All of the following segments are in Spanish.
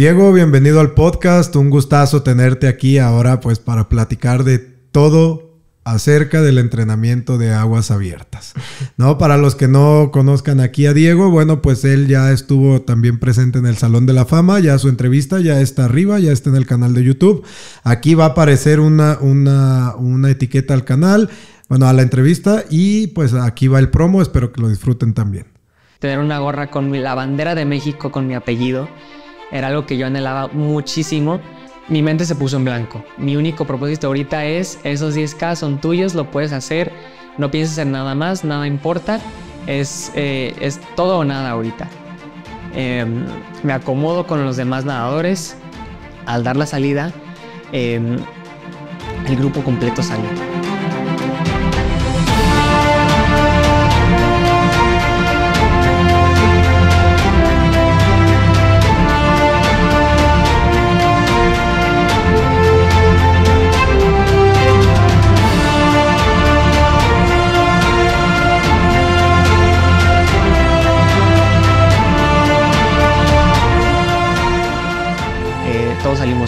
Diego, bienvenido al podcast. Un gustazo tenerte aquí ahora pues para platicar de todo acerca del entrenamiento de aguas abiertas. ¿No? Para los que no conozcan aquí a Diego, bueno, pues él ya estuvo también presente en el Salón de la Fama, ya su entrevista ya está arriba, ya está en el canal de YouTube. Aquí va a aparecer una, una, etiqueta al canal, bueno, a la entrevista y pues aquí va el promo, espero que lo disfruten también. Tener una gorra con la bandera de México con mi apellido era algo que yo anhelaba muchísimo. Mi mente se puso en blanco. Mi único propósito ahorita es, esos 10K son tuyos, lo puedes hacer, no pienses en nada más, nada importa, es, eh, todo o nada ahorita. Em, me acomodo con los demás nadadores. Al dar la salida, em, el grupo completo salió.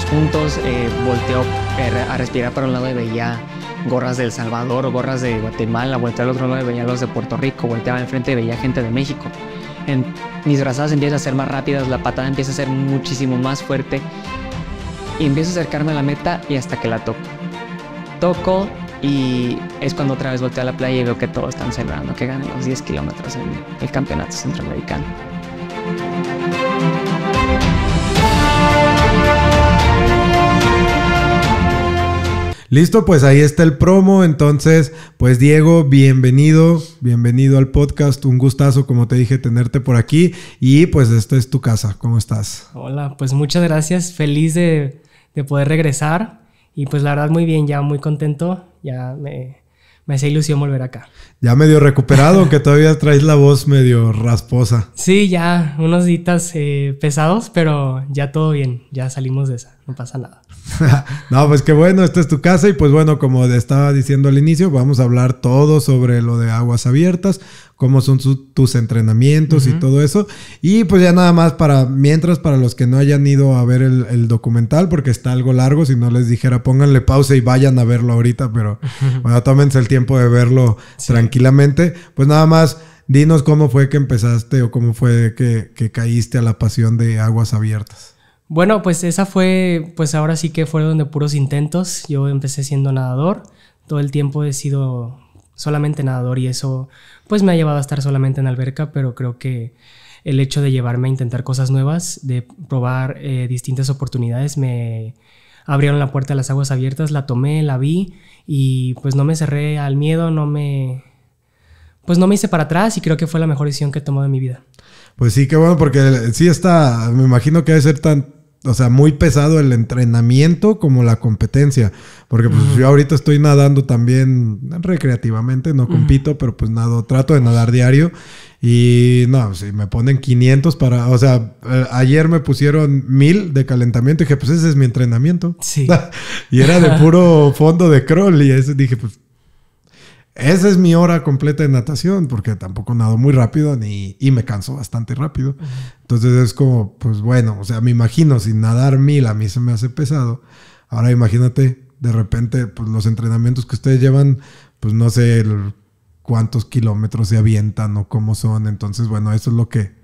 juntos, eh, volteo a respirar para un lado y veía gorras del Salvador o gorras de Guatemala, vuelta al otro lado y veía los de Puerto Rico, volteaba enfrente y veía gente de México. mis brazadas empiezan a ser más rápidas, la patada empieza a ser muchísimo más fuerte y empiezo a acercarme a la meta y hasta que la toco. Toco y es cuando otra vez volteo a la playa y veo que todos están celebrando que gané los 10 kilómetros en el campeonato centroamericano. Listo, pues ahí está el promo. Entonces, pues Diego, bienvenido, bienvenido al podcast. Un gustazo, como te dije, tenerte por aquí. Y pues esta es tu casa. ¿Cómo estás? Hola, pues muchas gracias. Feliz de, poder regresar. Y pues la verdad muy bien, ya muy contento. Ya me, hace ilusión volver acá. Ya medio recuperado, que todavía traes la voz medio rasposa. Sí, ya unos días eh, pesados, pero ya todo bien, ya salimos de esa, no pasa nada. no, pues qué bueno, esta es tu casa y pues bueno, como estaba diciendo al inicio, vamos a hablar todo sobre lo de aguas abiertas, cómo son tus entrenamientos y todo eso. Y pues ya nada más para, mientras para los que no hayan ido a ver el, documental, porque está algo largo, si no les dijera pónganle pausa y vayan a verlo ahorita, pero bueno, tómense el tiempo de verlo tranquilamente. Pues nada más. Dinos cómo fue que empezaste o cómo fue que, que caíste a la pasión de aguas abiertas. Bueno, pues esa fue, pues ahora sí que fueron donde puros intentos. Yo empecé siendo nadador, todo el tiempo he sido solamente nadador y eso pues me ha llevado a estar solamente en alberca, pero creo que el hecho de llevarme a intentar cosas nuevas, de probar eh, distintas oportunidades, me abrieron la puerta a las aguas abiertas, la tomé, la vi y pues no me cerré al miedo, no me... pues no me hice para atrás y creo que fue la mejor decisión que he tomado en mi vida. Pues sí, qué bueno, porque sí está, me imagino que debe ser tan, o sea, muy pesado el entrenamiento como la competencia. Porque pues yo ahorita estoy nadando también recreativamente, no compito, pero pues nado, trato de nadar diario. Y no, si me ponen 500 para, o sea, eh, ayer me pusieron 1000 de calentamiento y dije, pues ese es mi entrenamiento. Sí. y era de puro fondo de crawl y dije, pues esa es mi hora completa de natación, porque tampoco nado muy rápido ni, y me canso bastante rápido. Entonces es como, pues bueno, o sea, me imagino, si nadar mil a mí se me hace pesado, ahora imagínate, de repente, pues los entrenamientos que ustedes llevan, pues no sé cuántos kilómetros se avientan o cómo son, entonces bueno, eso es lo que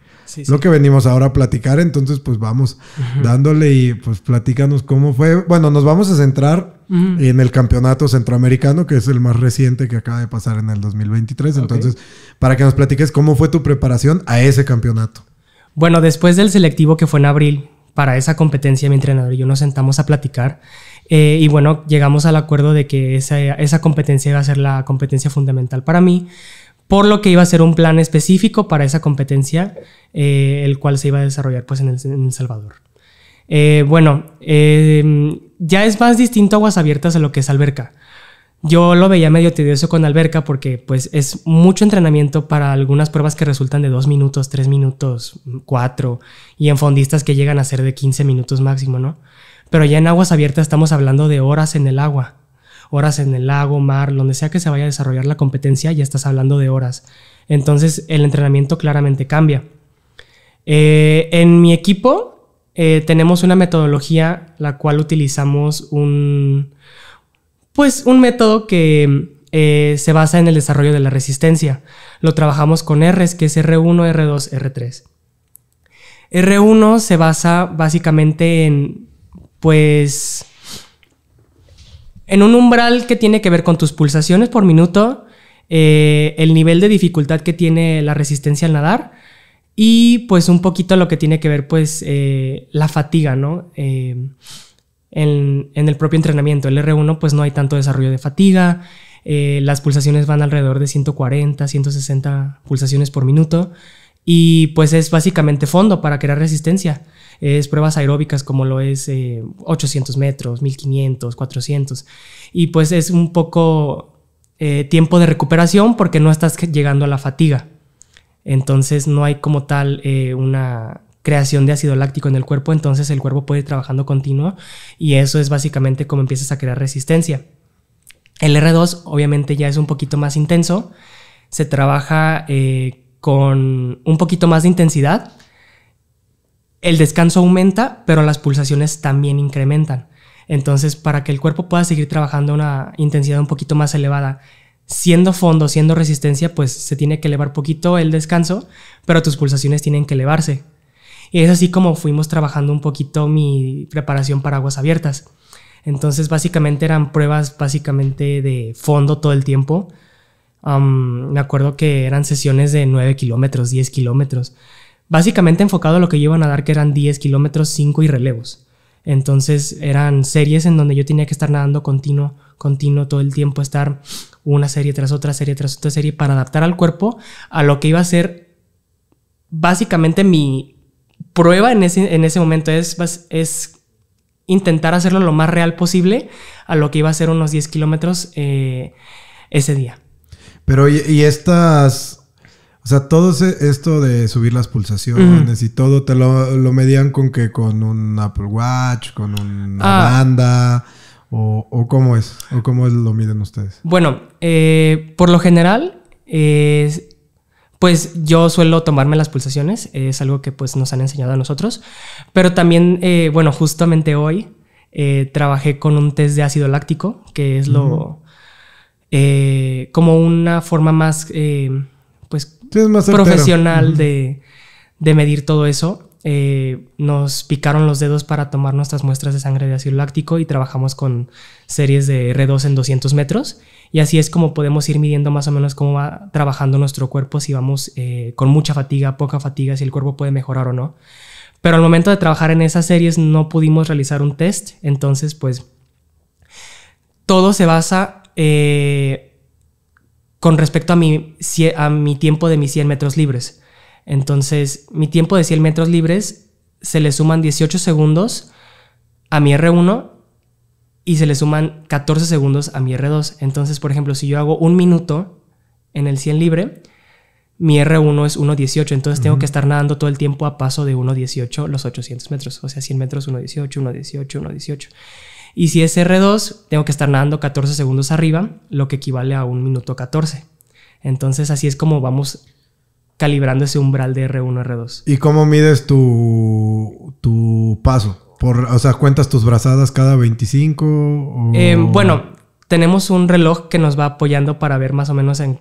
lo que venimos ahora a platicar. Entonces, pues vamos dándole y pues platícanos cómo fue. Bueno, nos vamos a centrar en el campeonato centroamericano, que es el más reciente que acaba de pasar en el 2023. Entonces, para que nos platiques cómo fue tu preparación a ese campeonato. Bueno, después del selectivo que fue en abril, para esa competencia mi entrenador y yo nos sentamos a platicar eh, y bueno, llegamos al acuerdo de que esa, esa competencia iba a ser la competencia fundamental para mí, por lo que iba a ser un plan específico para esa competencia, eh, el cual se iba a desarrollar pues, en, el, Salvador. Eh, bueno, em, ya es más distinto aguas abiertas a lo que es alberca. Yo lo veía medio tedioso con alberca porque pues es mucho entrenamiento para algunas pruebas que resultan de 2 minutos, 3 minutos, 4 y en fondistas que llegan a ser de 15 minutos máximo, ¿no? Pero ya en aguas abiertas estamos hablando de horas en el agua horas en el lago, mar, donde sea que se vaya a desarrollar la competencia, ya estás hablando de horas. Entonces el entrenamiento claramente cambia. Eh, en mi equipo eh, tenemos una metodología la cual utilizamos un, pues un método que eh, se basa en el desarrollo de la resistencia. Lo trabajamos con Rs, que es R1, R2, R3. R1 se basa básicamente en, pues, en un umbral que tiene que ver con tus pulsaciones por minuto, eh, el nivel de dificultad que tiene la resistencia al nadar y pues un poquito lo que tiene que ver pues eh, la fatiga, ¿no? Eh, en, el propio entrenamiento, el R1 pues no hay tanto desarrollo de fatiga, las pulsaciones van alrededor de 140, 160 pulsaciones por minuto y pues es básicamente fondo para crear resistencia es pruebas aeróbicas como lo es 800 eh, metros, 1500, 400. Y pues es un poco eh, tiempo de recuperación porque no estás llegando a la fatiga. Entonces no hay como tal eh, una creación de ácido láctico en el cuerpo, entonces el cuerpo puede ir trabajando continuo y eso es básicamente como empiezas a crear resistencia. El R2 obviamente ya es un poquito más intenso, se trabaja con un poquito más de intensidad, el descanso aumenta, pero las pulsaciones también incrementan. Entonces, para que el cuerpo pueda seguir trabajando a una intensidad un poquito más elevada, siendo fondo, siendo resistencia, pues se tiene que elevar poquito el descanso, pero tus pulsaciones tienen que elevarse. Y es así como fuimos trabajando un poquito mi preparación para aguas abiertas. Entonces, básicamente eran pruebas básicamente de fondo todo el tiempo. me acuerdo que eran sesiones de 9 kilómetros, 10 kilómetros básicamente enfocado a lo que yo a dar, que eran 10 kilómetros, 5 y relevos. Entonces eran series en donde yo tenía que estar nadando continuo, continuo todo el tiempo, estar una serie tras otra, serie tras otra serie, para adaptar al cuerpo a lo que iba a ser básicamente mi prueba en ese, en ese momento. Es, es intentar hacerlo lo más real posible a lo que iba a ser unos 10 kilómetros eh, ese día. Pero y estas o sea, todo esto de subir las pulsaciones y todo te lo, lo, medían con que con un Apple Watch, con una ah. banda. O, cómo es? ¿O cómo lo miden ustedes? Bueno, eh, por lo general, pues yo suelo tomarme las pulsaciones. Es algo que pues nos han enseñado a nosotros. Pero también, eh, bueno, justamente hoy eh, trabajé con un test de ácido láctico, que es lo... como una forma más, pues profesional de, medir todo eso. Eh, nos picaron los dedos para tomar nuestras muestras de sangre de ácido láctico y trabajamos con series de R2 en 200 metros. Y así es como podemos ir midiendo más o menos cómo va trabajando nuestro cuerpo, si vamos eh, con mucha fatiga, poca fatiga, si el cuerpo puede mejorar o no. Pero al momento de trabajar en esas series no pudimos realizar un test, entonces pues todo se basa eh, con respecto a mi, a mi tiempo de mis 100 metros libres. Entonces, mi tiempo de 100 metros libres se le suman 18 segundos a mi R1 y se le suman 14 segundos a mi R2. Entonces, por ejemplo, si yo hago un minuto en el 100 libre, mi R1 es 1.18, entonces tengo que estar nadando todo el tiempo a paso de 1.18 los 800 metros, o sea, 100 metros 1.18, 1.18, 1.18. Y si es R2, tengo que estar nadando 14 segundos arriba, lo que equivale a un minuto 14. Entonces así es como vamos calibrando ese umbral de R1, R2. ¿Y cómo mides tu, tu paso? Por, o sea, ¿cuentas tus brazadas cada 25? Eh, bueno, tenemos un reloj que nos va apoyando para ver más o menos en,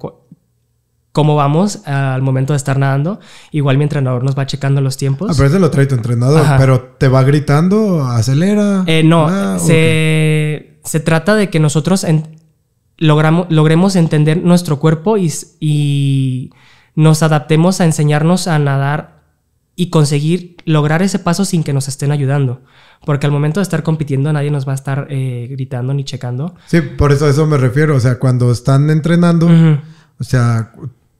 cómo vamos eh, al momento de estar nadando. Igual mi entrenador nos va checando los tiempos. A lo trae tu entrenador, pero te va gritando, acelera. Eh, no, ah, se, trata de que nosotros logramos, logremos entender nuestro cuerpo y, nos adaptemos a enseñarnos a nadar y conseguir lograr ese paso sin que nos estén ayudando. Porque al momento de estar compitiendo nadie nos va a estar eh, gritando ni checando. Sí, por eso a eso me refiero. O sea, cuando están entrenando, o sea,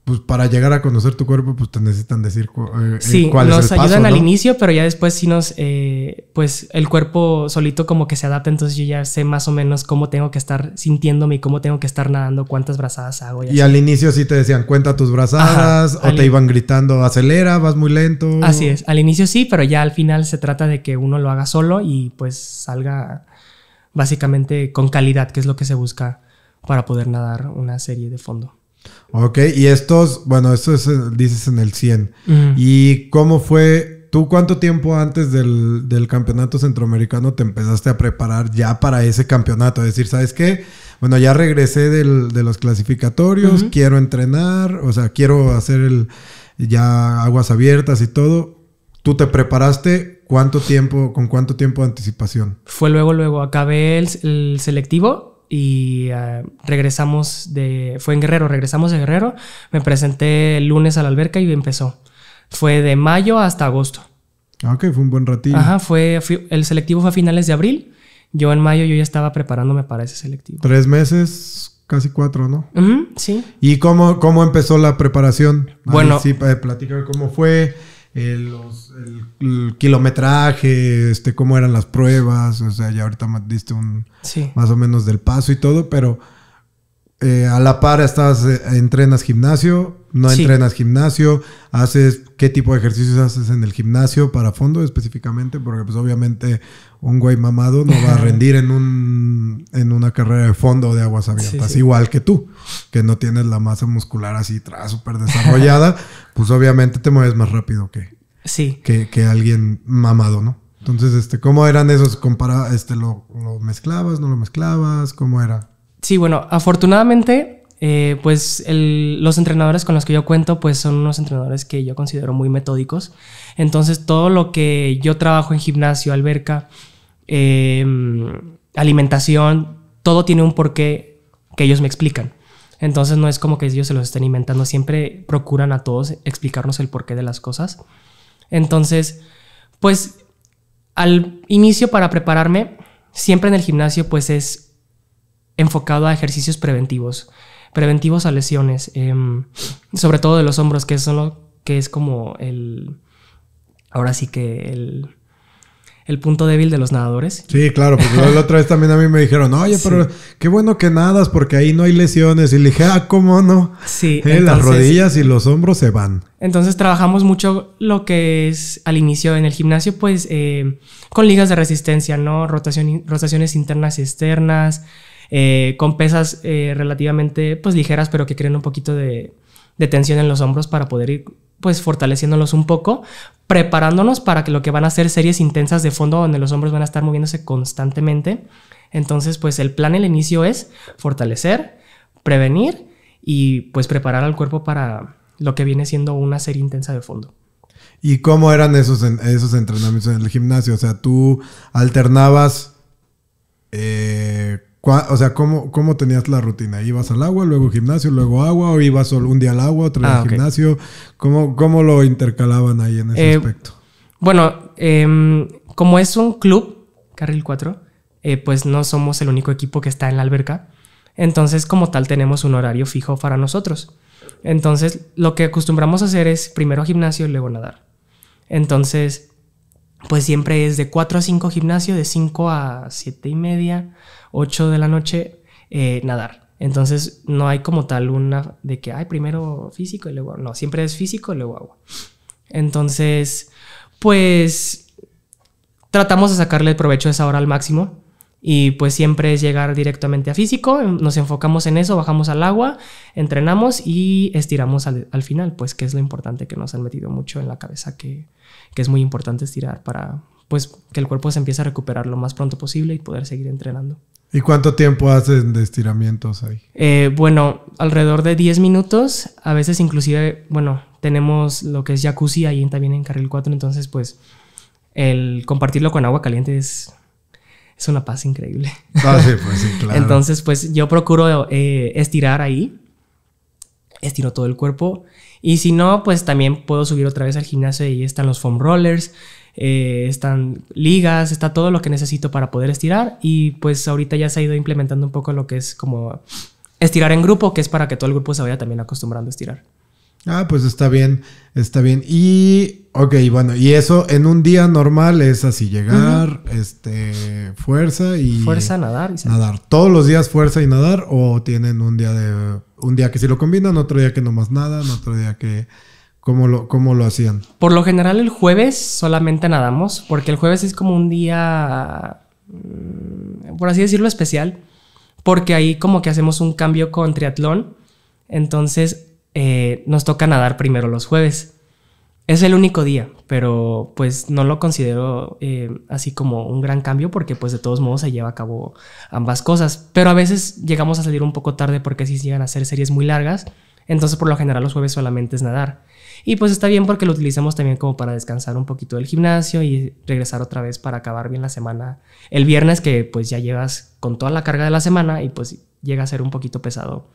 pues para llegar a conocer tu cuerpo, pues te necesitan decir cu eh, eh sí, nos ayudan al inicio, pero ya después sí nos, eh, pues el cuerpo solito como que se adapta, entonces yo ya sé más o menos cómo tengo que estar sintiéndome y cómo tengo que estar nadando, cuántas brazadas hago. Y, al inicio sí te decían, cuenta tus brazadas, o te iban gritando, acelera, vas muy lento. Así es, al inicio sí, pero ya al final se trata de que uno lo haga solo y pues salga básicamente con calidad, que es lo que se busca para poder nadar una serie de fondo. Ok, y estos, bueno, esto es, dices en el 100. ¿Y cómo fue? ¿Tú cuánto tiempo antes del, campeonato centroamericano te empezaste a preparar ya para ese campeonato? Es decir, ¿sabes qué? Bueno, ya regresé de los clasificatorios, quiero entrenar, o sea, quiero hacer el, ya aguas abiertas y todo. ¿Tú te preparaste cuánto tiempo, con cuánto tiempo de anticipación? Fue luego, luego. Acabé el, el selectivo y ah, regresamos de, fue en Guerrero, regresamos de Guerrero, me presenté el lunes a la alberca y empezó. Fue de mayo hasta agosto. Ah, ok, fue un buen ratito. Ajá, fue, el selectivo fue a finales de abril, yo en mayo yo ya estaba preparándome para ese selectivo. Tres meses, casi cuatro, ¿no? sí. ¿Y cómo, cómo empezó la preparación? Bueno. sí, eh, Platícame cómo fue. Eh, el, kilometraje, este, cómo eran las pruebas, o sea, ya ahorita me diste un más o menos del paso y todo, pero eh, a la par estás, eh, entrenas gimnasio, no entrenas gimnasio, haces qué tipo de ejercicios haces en el gimnasio para fondo específicamente, porque pues obviamente un güey mamado no va a rendir en un en una carrera de fondo de aguas abiertas, igual que tú, que no tienes la masa muscular así tras súper desarrollada, pues obviamente te mueves más rápido que, sí. que, alguien mamado, ¿no? Entonces, este, ¿cómo eran esos? Compara, este, lo, mezclabas, no lo mezclabas? ¿Cómo era? Sí, bueno, afortunadamente, eh, pues los entrenadores con los que yo cuento, pues son unos entrenadores que yo considero muy metódicos. Entonces, todo lo que yo trabajo en gimnasio, alberca, eh, alimentación, todo tiene un porqué que ellos me explican. Entonces no es como que ellos se los estén inventando, siempre procuran a todos explicarnos el porqué de las cosas. Entonces, pues al inicio para prepararme, siempre en el gimnasio pues es enfocado a ejercicios preventivos, preventivos a lesiones, em, sobre todo de los hombros, que, es lo, que es como el, ahora sí que el, el punto débil de los nadadores. Sí, claro, porque la otra vez también a mí me dijeron, oye, pero qué bueno que nadas porque ahí no hay lesiones. Y le dije, ah, ¿cómo no? Sí. Eh, las rodillas y los hombros se van. Entonces trabajamos mucho lo que es al inicio en el gimnasio, pues eh, con ligas de resistencia, ¿no? Rotación, rotaciones internas y externas, eh, con pesas relativamente pues ligeras, pero que creen un poquito de tensión en los hombros para poder ir pues fortaleciéndolos un poco, preparándonos para que lo que van a ser series intensas de fondo donde los hombres van a estar moviéndose constantemente. Entonces, pues el plan, el inicio es fortalecer, prevenir y pues preparar al cuerpo para lo que viene siendo una serie intensa de fondo. ¿Y cómo eran esos, esos entrenamientos en el gimnasio? O sea, tú alternabas eh, o sea, ¿cómo, ¿cómo tenías la rutina? ¿Ibas al agua, luego gimnasio, luego agua? ¿O ibas solo un día al agua, otro día ah, al gimnasio? ¿Cómo, ¿Cómo, lo intercalaban ahí en ese eh, aspecto? Bueno, em, como es un club, Carril 4, eh, pues no somos el único equipo que está en la alberca. Entonces, como tal, tenemos un horario fijo para nosotros. Entonces, lo que acostumbramos a hacer es primero gimnasio y luego nadar. Entonces, pues siempre es de 4 a 5 gimnasio, de 5 a 7 y media, 8 de la noche, eh, nadar. Entonces no hay como tal una de que, hay primero físico y luego No, siempre es físico y luego agua. Entonces, pues tratamos de sacarle el provecho de esa hora al máximo. Y pues siempre es llegar directamente a físico, em, nos enfocamos en eso, bajamos al agua, entrenamos y estiramos al, final, pues que es lo importante que nos han metido mucho en la cabeza, que, es muy importante estirar para pues que el cuerpo se empiece a recuperar lo más pronto posible y poder seguir entrenando. ¿Y cuánto tiempo hacen de estiramientos ahí? Eh, bueno, alrededor de 10 minutos. A veces inclusive, bueno, tenemos lo que es jacuzzi ahí también en carril 4, entonces pues el compartirlo con agua caliente es es una paz increíble. Ah, pues Entonces, pues yo procuro eh, estirar ahí. Estiro todo el cuerpo. Y si no, pues también puedo subir otra vez al gimnasio y están los foam rollers, eh, están ligas, está todo lo que necesito para poder estirar. Y pues ahorita ya se ha ido implementando un poco lo que es como estirar en grupo, que es para que todo el grupo se vaya también acostumbrando a estirar. Ah, pues está bien, está bien. Y, ok, bueno, y eso en un día normal es así, llegar, este, fuerza y... Fuerza, nadar y Nadar. ¿Todos los días fuerza y nadar o tienen un día de... Un día que sí lo combinan, otro día que no más nadan, otro día que... ¿Cómo lo, ¿Cómo lo hacían? Por lo general el jueves solamente nadamos, porque el jueves es como un día, mm, por así decirlo, especial, porque ahí como que hacemos un cambio con triatlón. Entonces eh, nos toca nadar primero los jueves. Es el único día, pero pues no lo considero eh, así como un gran cambio porque pues de todos modos se lleva a cabo ambas cosas. Pero a veces llegamos a salir un poco tarde porque si se llegan a hacer series muy largas, entonces por lo general los jueves solamente es nadar. Y pues está bien porque lo utilizamos también como para descansar un poquito del gimnasio y regresar otra vez para acabar bien la semana. El viernes que pues ya llevas con toda la carga de la semana y pues llega a ser un poquito pesado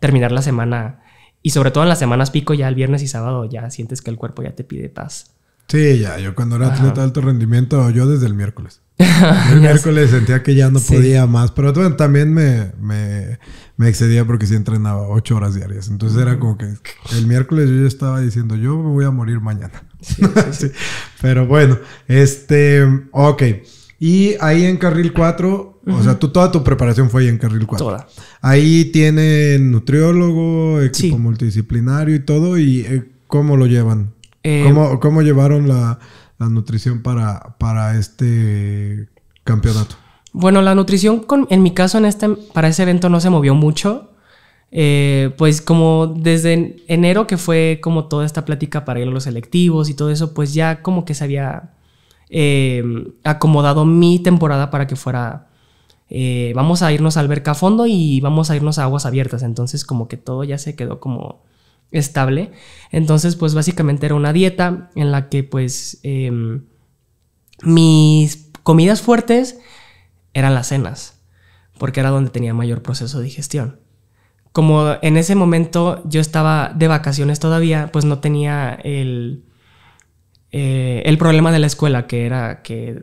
terminar la semana y sobre todo en las semanas pico, ya el viernes y sábado, ya sientes que el cuerpo ya te pide paz. Sí, ya, yo cuando era atleta de alto rendimiento, yo desde el miércoles. el miércoles sentía que ya no podía más, pero también me, excedía porque sí entrenaba ocho horas diarias. Entonces era como que el miércoles yo ya estaba diciendo, yo me voy a morir mañana. pero bueno, este, ok. Y ahí en carril 4 o sea, toda tu preparación fue ahí en Carril 4. Toda. Ahí tienen nutriólogo, equipo multidisciplinario y todo. ¿Y eh, cómo lo llevan? Eh, ¿Cómo, llevaron la, nutrición para, para, este campeonato? Bueno, la nutrición, en mi caso, en este, para ese evento no se movió mucho. Eh, pues como desde enero que fue como toda esta plática para ir a los selectivos y todo eso, pues ya como que se había acomodado mi temporada para que fuera eh, vamos a irnos al verca fondo y vamos a irnos a aguas abiertas. Entonces como que todo ya se quedó como estable. Entonces pues básicamente era una dieta en la que pues em, mis comidas fuertes eran las cenas, porque era donde tenía mayor proceso de digestión. Como en ese momento yo estaba de vacaciones todavía, pues no tenía el, eh, el problema de la escuela, que era que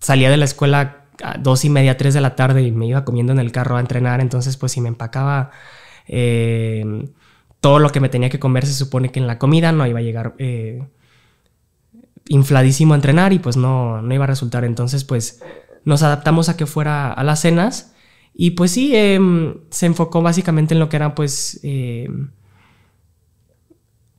salía de la escuela dos y media, tres de la tarde y me iba comiendo en el carro a entrenar, entonces pues si me empacaba eh, todo lo que me tenía que comer, se supone que en la comida no iba a llegar eh, infladísimo a entrenar y pues no, no iba a resultar, entonces pues nos adaptamos a que fuera a las cenas y pues sí, em, se enfocó básicamente en lo que era pues... Em,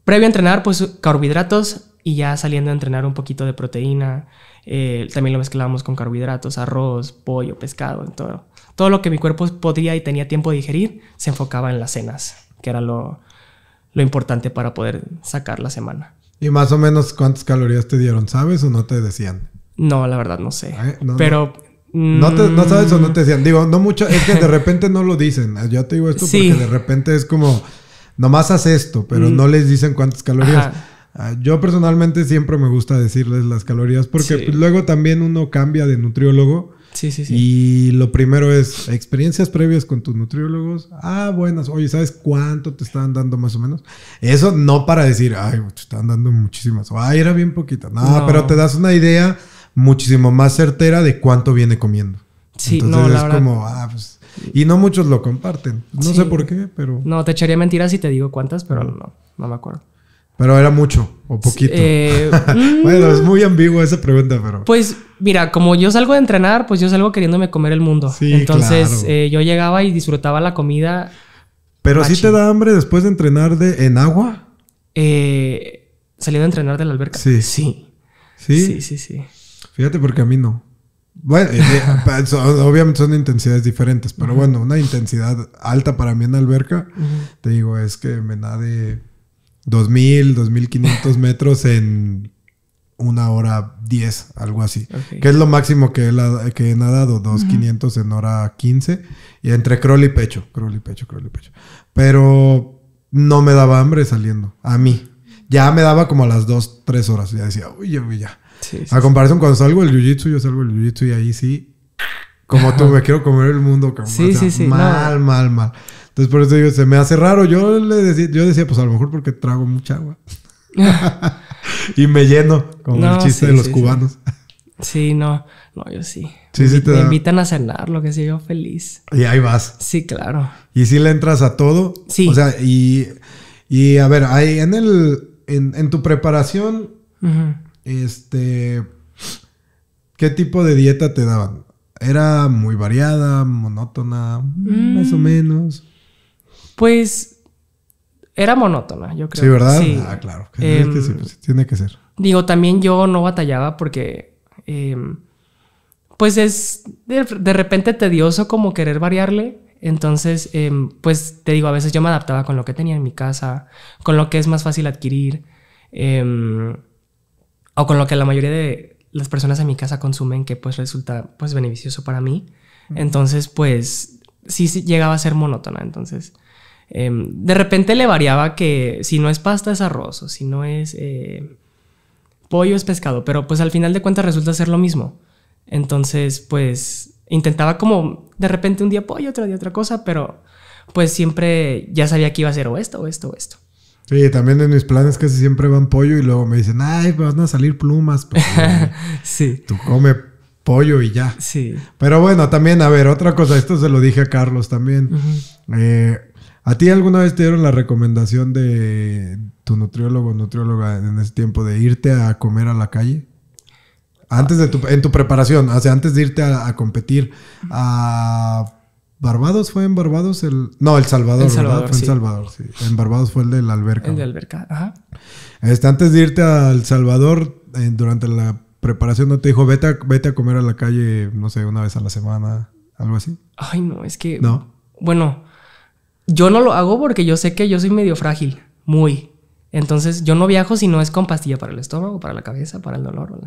previo a entrenar, pues carbohidratos y ya saliendo a entrenar un poquito de proteína, eh, también lo mezclábamos con carbohidratos, arroz, pollo, pescado, en todo. Todo lo que mi cuerpo podía y tenía tiempo de digerir se enfocaba en las cenas, que era lo, lo importante para poder sacar la semana. ¿Y más o menos cuántas calorías te dieron? ¿Sabes o no te decían? No, la verdad no sé. No, Pero no. te, no, mm, sabes o no te decían. Digo, no mucho. Es que de repente no lo dicen. Ah, yo te digo esto porque de repente es como. Nomás haces esto, pero mm. no les dicen cuántas calorías. Ah, yo personalmente siempre me gusta decirles las calorías porque pues, luego también uno cambia de nutriólogo. Sí, sí, sí. Y lo primero es experiencias previas con tus nutriólogos. Ah, buenas. Oye, ¿sabes cuánto te están dando más o menos? Eso no para decir, ay, te están dando muchísimas. O, ay, era bien poquita. No, pero te das una idea muchísimo más certera de cuánto viene comiendo. Sí, Entonces es como, ah, pues. Y no muchos lo comparten. No sé por qué, pero. No, te echaría mentiras si te digo cuántas, pero no, no me acuerdo. Pero era mucho o poquito. Eh, bueno, es mm. muy ambigua esa pregunta, pero. Pues mira, como yo salgo de entrenar, pues yo salgo queriéndome comer el mundo. Entonces eh, yo llegaba y disfrutaba la comida. Pero sí te da hambre después de entrenar de, en agua. Eh, saliendo a entrenar de la alberca. Sí. Sí. Sí. Sí, sí, Fíjate porque a mí no. Bueno, eh, obviamente son intensidades diferentes, pero bueno, una intensidad alta para mí en la alberca, te digo, es que me de... 2.000, 2.500 metros en una hora 10, algo así. Que es lo máximo que, él ha, que he nadado, 2.500 en hora 15. Y entre crawl y pecho, crawl y pecho, crawl y pecho. Pero no me daba hambre saliendo, a mí. Ya me daba como a las 2, 3 horas. Ya decía, uy, uy, ya. a comparación, sí. cuando salgo el jiu-jitsu, yo salgo el jiu-jitsu y ahí sí como tú, me quiero comer el mundo, cabrón. Sí, sí, sí. Mal, mal, mal. Entonces, por eso digo, se me hace raro. Yo, le decía, yo decía, pues a lo mejor porque trago mucha agua. y me lleno, con el chiste de los cubanos. Sí. no. No, yo sí. Sí, sí te invitan a cenar, lo que sé yo, feliz. Y ahí vas. Sí, claro. ¿Y si le entras a todo? Sí. O sea, y, y a ver, ahí en el... En, tu preparación, este... ¿Qué tipo de dieta te daban? Era muy variada, monótona, mm. más o menos. Pues era monótona, yo creo. Sí, ¿verdad? Ah, claro. Em, pues, tiene que ser. Digo, también yo no batallaba porque. Em, pues es de, repente tedioso como querer variarle. Entonces, em, pues te digo, a veces yo me adaptaba con lo que tenía en mi casa, con lo que es más fácil adquirir, o con lo que la mayoría de, las personas en mi casa consumen que pues resulta pues beneficioso para mí. Entonces pues sí, llegaba a ser monótona. Entonces em, de repente le variaba que si no es pasta es arroz o si no es eh, pollo es pescado, pero pues al final de cuentas resulta ser lo mismo. Entonces pues intentaba como de repente un día pollo, otro día otra cosa, pero pues siempre ya sabía que iba a ser o esto o esto o esto. Sí, también en mis planes casi siempre van pollo y luego me dicen, ay, pues, van a salir plumas. Pues". sí. Tú come pollo y ya. Sí. Pero bueno, también, a ver, otra cosa, esto se lo dije a Carlos también. Eh, ¿A ti alguna vez te dieron la recomendación de tu nutriólogo o nutrióloga en ese tiempo de irte a comer a la calle? Antes de tu, en tu preparación, o sea, antes de irte a, a competir, a Barbados fue en Barbados el. No, El Salvador. El Salvador en Salvador, sí. En Barbados fue el de la alberca. El de alberca, ajá. Este, antes de irte a El Salvador, eh, durante la preparación, ¿no te dijo vete a, vete a comer a la calle, no sé, una vez a la semana? ¿Algo así? Ay, no, es que. No. Bueno, yo no lo hago porque yo sé que yo soy medio frágil. Muy. Entonces, yo no viajo si no es con pastilla para el estómago, para la cabeza, para el dolor.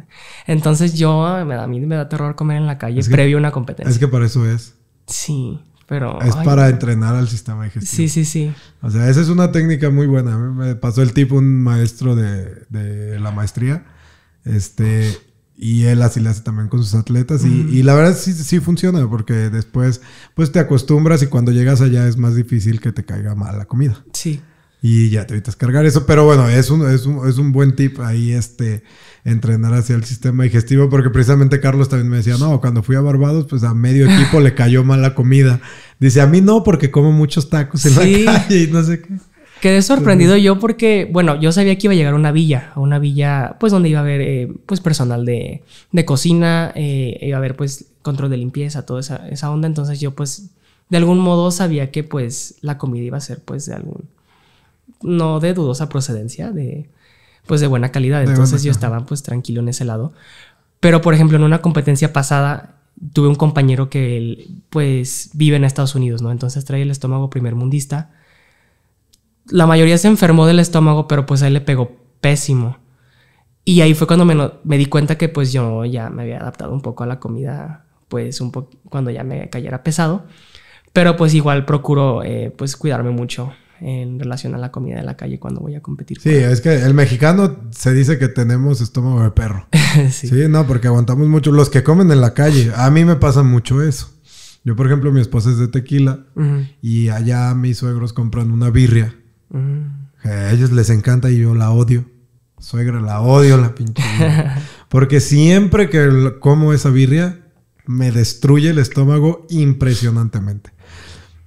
Entonces, yo a mí me da terror comer en la calle previo a una competencia. Es que para eso es. Sí, pero... Es para entrenar al sistema digestivo. Sí, sí, sí. O sea, esa es una técnica muy buena. Me pasó el tipo, un maestro de, la maestría. Este... Y él así le hace también con sus atletas. Y, y, la verdad sí, sí funciona, porque después pues te acostumbras y cuando llegas allá es más difícil que te caiga mal la comida. Sí y ya te evitas cargar eso. Pero bueno, es un, es un, buen tip ahí este entrenar hacia el sistema digestivo, porque precisamente Carlos también me decía, no, cuando fui a Barbados, pues a medio equipo le cayó mal la comida. Dice, a mí no, porque como muchos tacos en sí. y no sé qué. Quedé sorprendido yo porque, bueno, yo sabía que iba a llegar a una villa, a una villa, pues donde iba a haber, eh, pues, personal de, cocina, eh, iba a haber, pues, control de limpieza, toda esa, esa onda. Entonces yo, pues, de algún modo sabía que, pues, la comida iba a ser, pues, de algún, no de dudosa procedencia, de pues de buena calidad. Entonces yo estaba pues tranquilo en ese lado. Pero por ejemplo, en una competencia pasada tuve un compañero que él, pues vive en Estados Unidos, ¿no? Entonces trae el estómago primer mundista. La mayoría se enfermó del estómago, pero pues a él le pegó pésimo. Y ahí fue cuando me, di cuenta que pues yo ya me había adaptado un poco a la comida, pues un poco cuando ya me cayera pesado. Pero pues igual procuro eh, pues cuidarme mucho en relación a la comida de la calle cuando voy a competir. Sí, es que el mexicano se dice que tenemos estómago de perro. sí. no, porque aguantamos mucho. Los que comen en la calle, a mí me pasa mucho eso. Yo, por ejemplo, mi esposa es de tequila y allá mis suegros compran una birria. A ellos les encanta y yo la odio. Suegra, la odio, la pinche. porque siempre que como esa birria, me destruye el estómago impresionantemente.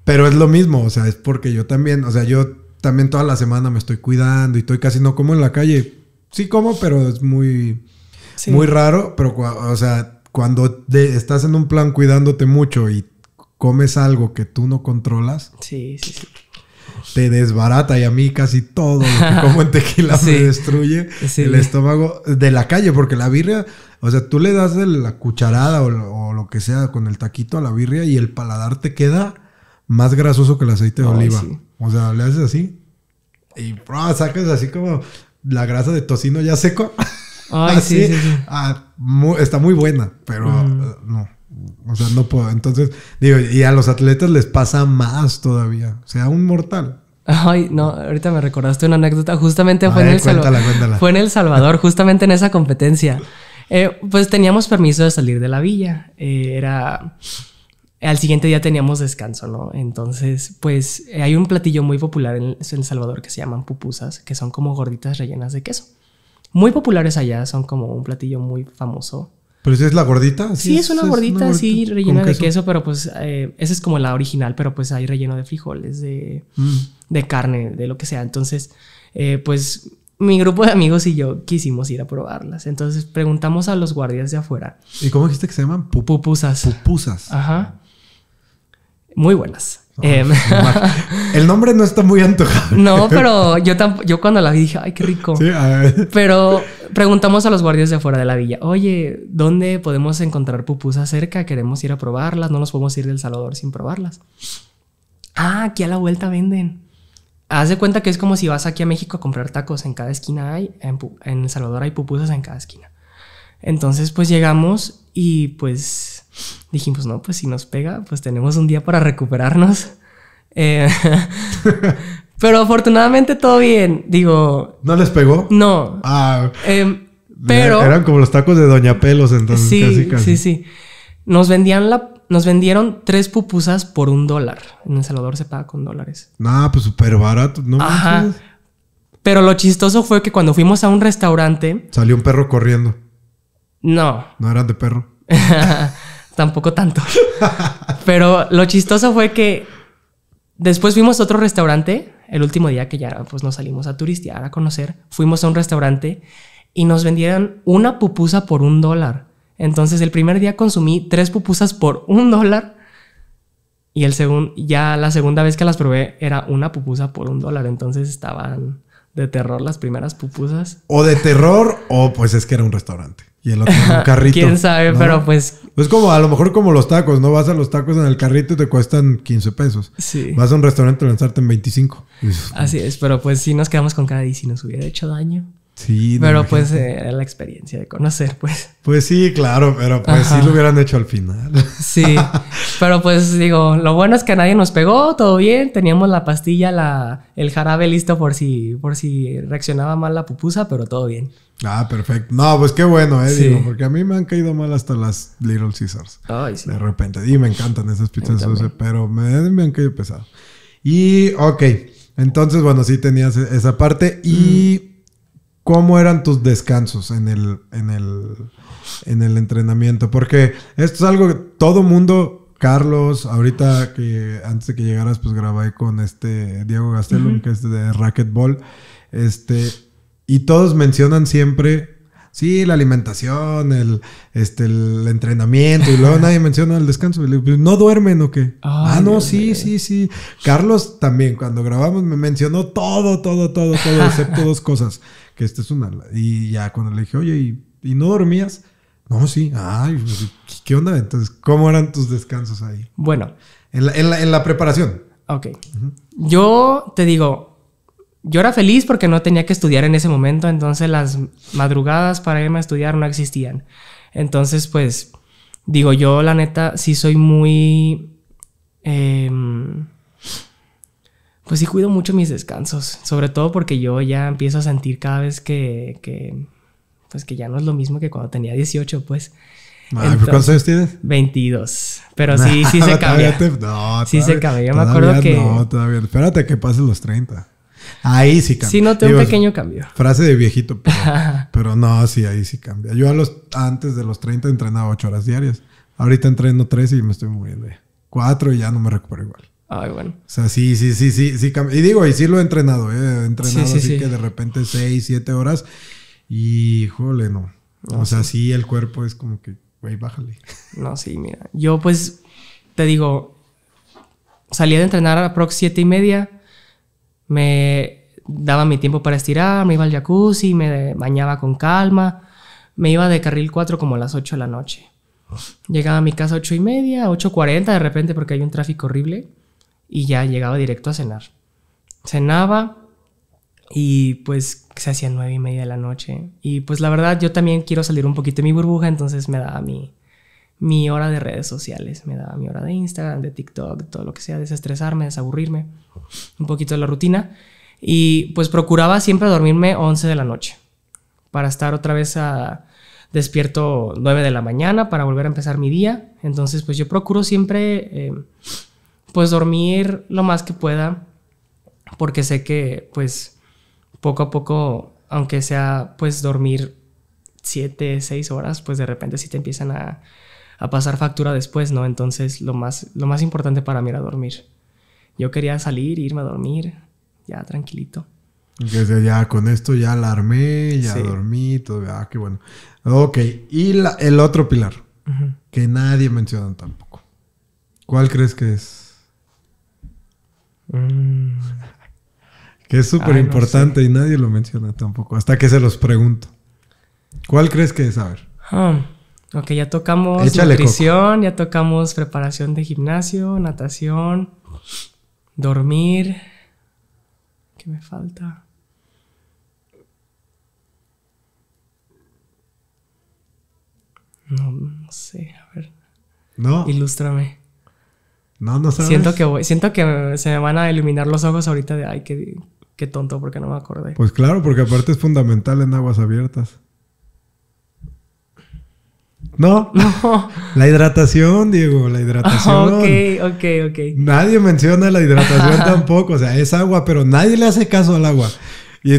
Pero es lo mismo, o sea, es porque yo también, o sea, yo también toda la semana me estoy cuidando y estoy casi no como en la calle. Sí como, pero es muy, muy raro. Pero, o sea, cuando estás en un plan cuidándote mucho y comes algo que tú no controlas. Sí, sí, Te desbarata y a mí casi todo lo que como en tequila se me destruye el estómago de la calle, porque la birria, o sea, tú le das la cucharada o, o, lo que sea con el taquito a la birria y el paladar te queda más grasoso que el aceite de oliva. O sea, le haces así y sacas así como la grasa de tocino ya seco. así, ah, está muy buena, pero eh, no. O sea, no puedo. Entonces, digo, y a los atletas les pasa más todavía. O sea, un mortal. Ay, no, ahorita me recordaste una anécdota. Justamente fue, en el cuéntala, fue en El Salvador, justamente en esa competencia. Eh, pues teníamos permiso de salir de la villa. Eh, era al siguiente día teníamos descanso, ¿no? Entonces, pues eh, hay un platillo muy popular en, El Salvador que se llaman pupusas, que son como gorditas rellenas de queso. Muy populares allá, son como un platillo muy famoso. ¿Pero si es la gordita? Sí, es, una gordita, sí, rellena de queso, pero pues eh, esa es como la original, pero pues hay relleno de frijoles, de, mm. carne, de lo que sea. Entonces, eh, pues mi grupo de amigos y yo quisimos ir a probarlas. Entonces preguntamos a los guardias de afuera. ¿Y cómo dijiste que se llaman? Pupusas. Pupusas. Ajá. Muy buenas. Em, el nombre no está muy antojado. No, pero yo, yo cuando la vi dije, ay, qué rico. pero preguntamos a los guardias de afuera de la villa, oye, ¿dónde podemos encontrar pupusas cerca? Queremos ir a probarlas, no nos podemos ir del Salvador sin probarlas. Ah, aquí a la vuelta venden. Haz de cuenta que es como si vas aquí a México a comprar tacos, en cada esquina hay, en, El Salvador hay pupusas en cada esquina. Entonces pues llegamos y pues dijimos, no, pues si nos pega, pues tenemos un día para recuperarnos. Eh, pero afortunadamente todo bien, digo... ¿No les pegó? No. Ah, em, pero... Eran como los tacos de Doña Pelos entonces. Sí, sí, sí. Nos vendían la... Nos vendieron tres pupusas por un dólar. En El Salvador se paga con dólares. Nah, pues súper barato, ¿no? Ajá. Pero lo chistoso fue que cuando fuimos a un restaurante. Salió un perro corriendo. No. No eran de perro. tampoco tanto. Pero lo chistoso fue que después fuimos a otro restaurante, el último día que ya pues, nos salimos a turistear, a conocer, fuimos a un restaurante y nos vendieron una pupusa por un dólar. Entonces el primer día consumí tres pupusas por un dólar y el segundo ya la segunda vez que las probé era una pupusa por un dólar. Entonces estaban de terror las primeras pupusas. O de terror o pues es que era un restaurante y el otro en un carrito. Quién sabe, pero pues. Es pues como, a lo mejor como los tacos, ¿no? Vas a los tacos en el carrito y te cuestan 15 pesos. Sí. Vas a un restaurante y lanzarte en 25. Así es, pero pues sí nos quedamos con cada y si nos hubiera hecho daño. Sí, pero pues eh, la experiencia de conocer, pues. Pues sí, claro, pero pues sí lo hubieran hecho al final. Sí, pero pues digo, lo bueno es que nadie nos pegó, todo bien, teníamos la pastilla, la, el jarabe listo por si, por si reaccionaba mal la pupusa, pero todo bien. Ah, perfecto. No, pues qué bueno, eh, porque a mí me han caído mal hasta las Little Caesars. Ay, sí. De repente, y me encantan esas pizzas, pero me, me han caído pesado. Y, ok, entonces, bueno, sí tenías e-, esa parte y... Mm. ¿Cómo eran tus descansos en el, en en el entrenamiento? Porque esto es algo que todo mundo Carlos, ahorita que antes de que llegaras, pues grabé con este Diego Gastelum, que es de racquetball. Este, y todos mencionan siempre sí, la alimentación, el, este, el entrenamiento, y luego nadie menciona el descanso. ¿No duermen o qué? ah, no, sí, sí, sí. Carlos también, cuando grabamos, me mencionó todo, todo, todo, todo, excepto dos cosas. Que esta es una. Y ya cuando le dije, oye, ¿y, no dormías? No, sí. Ay, pues, ¿qué onda? Entonces, ¿cómo eran tus descansos ahí? Bueno. En la, preparación. Ok. Yo te digo, yo era feliz porque no tenía que estudiar en ese momento, entonces las madrugadas para irme a estudiar no existían. Entonces, pues, digo, yo la neta sí soy muy... Em, pues sí cuido mucho mis descansos, sobre todo porque yo ya empiezo a sentir cada vez que, pues que ya no es lo mismo que cuando tenía 18, pues. Ah, ¿Cuántos años tienes? 22. Pero sí, sí se cambia. no, sí se cambia. me acuerdo que. No, todavía. Espérate que pasen los 30. Ahí sí cambia. Sí noté un pequeño cambio. Frase de viejito, pero, no, sí, ahí sí cambia. Yo a los, antes de los 30 entrenaba 8 horas diarias. Ahorita entreno 3 y me estoy muriendo 4 y ya no me recupero igual. Ay, bueno. O sea, sí, sí, sí, sí, sí. Y digo, y sí lo he entrenado, ¿eh? entrenado así que de repente 6, 7 horas. Y, jole, no. o sea, sí, el cuerpo es como que, güey, bájale. No, sí, mira. Yo, pues, te digo, Salí de entrenar a prox 7 y media me daba mi tiempo para estirar, me iba al jacuzzi, me bañaba con calma, me iba de carril 4 como a las 8 de la noche. Llegaba a mi casa a 8 y media, 8.40 de repente porque hay un tráfico horrible y ya llegaba directo a cenar. Cenaba y pues se hacía 9 y media de la noche. Y pues la verdad yo también quiero salir un poquito de mi burbuja, entonces me daba mi, mi hora de redes sociales. Me daba mi hora de Instagram, de TikTok, todo lo que sea, desestresarme, desaburrirme, un poquito de la rutina. Y pues procuraba siempre dormirme 11 de la noche para estar otra vez a, despierto 9 de la mañana para volver a empezar mi día. Entonces pues yo procuro siempre eh, pues dormir lo más que pueda porque sé que pues poco a poco, aunque sea pues dormir 7, 6 horas, pues de repente si te empiezan a, a pasar factura después, ¿no? Entonces lo más, lo más importante para mí era dormir. Yo quería salir, irme a dormir, ya tranquilito. ya con esto ya alarmé, ya dormí, todo, ah, qué bueno. Ok, y el otro pilar, que nadie menciona tampoco. ¿Cuál crees que es? Mm. que es ah, súper importante y nadie lo menciona tampoco, hasta que se los pregunto. ¿Cuál crees que es? A ver. Ah, Ok, ya tocamos nutrición, ya tocamos preparación de gimnasio, natación, dormir. ¿Qué me falta? No, sé, a ver. No. Ilústrame. No, no sabes. Siento que siento que se me van a iluminar los ojos ahorita de ay, qué, qué tonto, porque no me acordé. Pues claro, porque aparte es fundamental en aguas abiertas. No, La hidratación, Diego, la hidratación. ok, ok, ok. Nadie menciona la hidratación tampoco. O sea, es agua, pero nadie le hace caso al agua. Y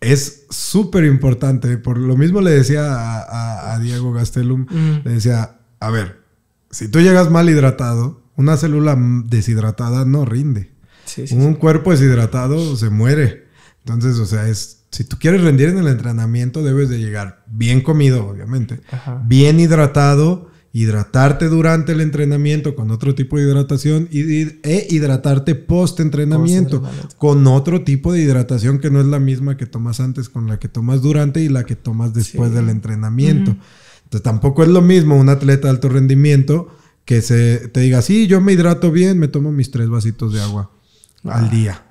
es súper importante. Por lo mismo le decía a, Diego Gastelum, le decía, a ver, si tú llegas mal hidratado, una célula deshidratada no rinde. Un cuerpo deshidratado se muere. Entonces, o sea, es si tú quieres rendir en el entrenamiento, debes de llegar bien comido, obviamente, bien hidratado, hidratarte durante el entrenamiento con otro tipo de hidratación e hidratarte post-entrenamiento con otro tipo de hidratación que no es la misma que tomas antes con la que tomas durante y la que tomas después del entrenamiento. Entonces tampoco es lo mismo un atleta de alto rendimiento que te diga, sí, yo me hidrato bien, me tomo mis tres vasitos de agua ah. al día.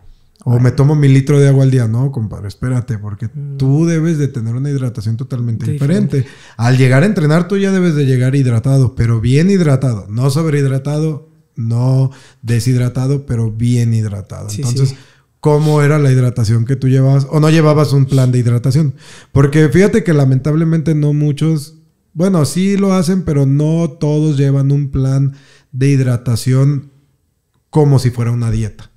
O me tomo mi litro de agua al día. No, compadre, espérate, porque mm. tú debes de tener una hidratación totalmente diferente. Al llegar a entrenar, tú ya debes de llegar hidratado, pero bien hidratado. No sobrehidratado, no deshidratado, pero bien hidratado. Entonces, ¿cómo era la hidratación que tú llevabas? O no llevabas un plan de hidratación. Porque fíjate que lamentablemente no muchos, bueno, sí lo hacen, pero no todos llevan un plan de hidratación como si fuera una dieta.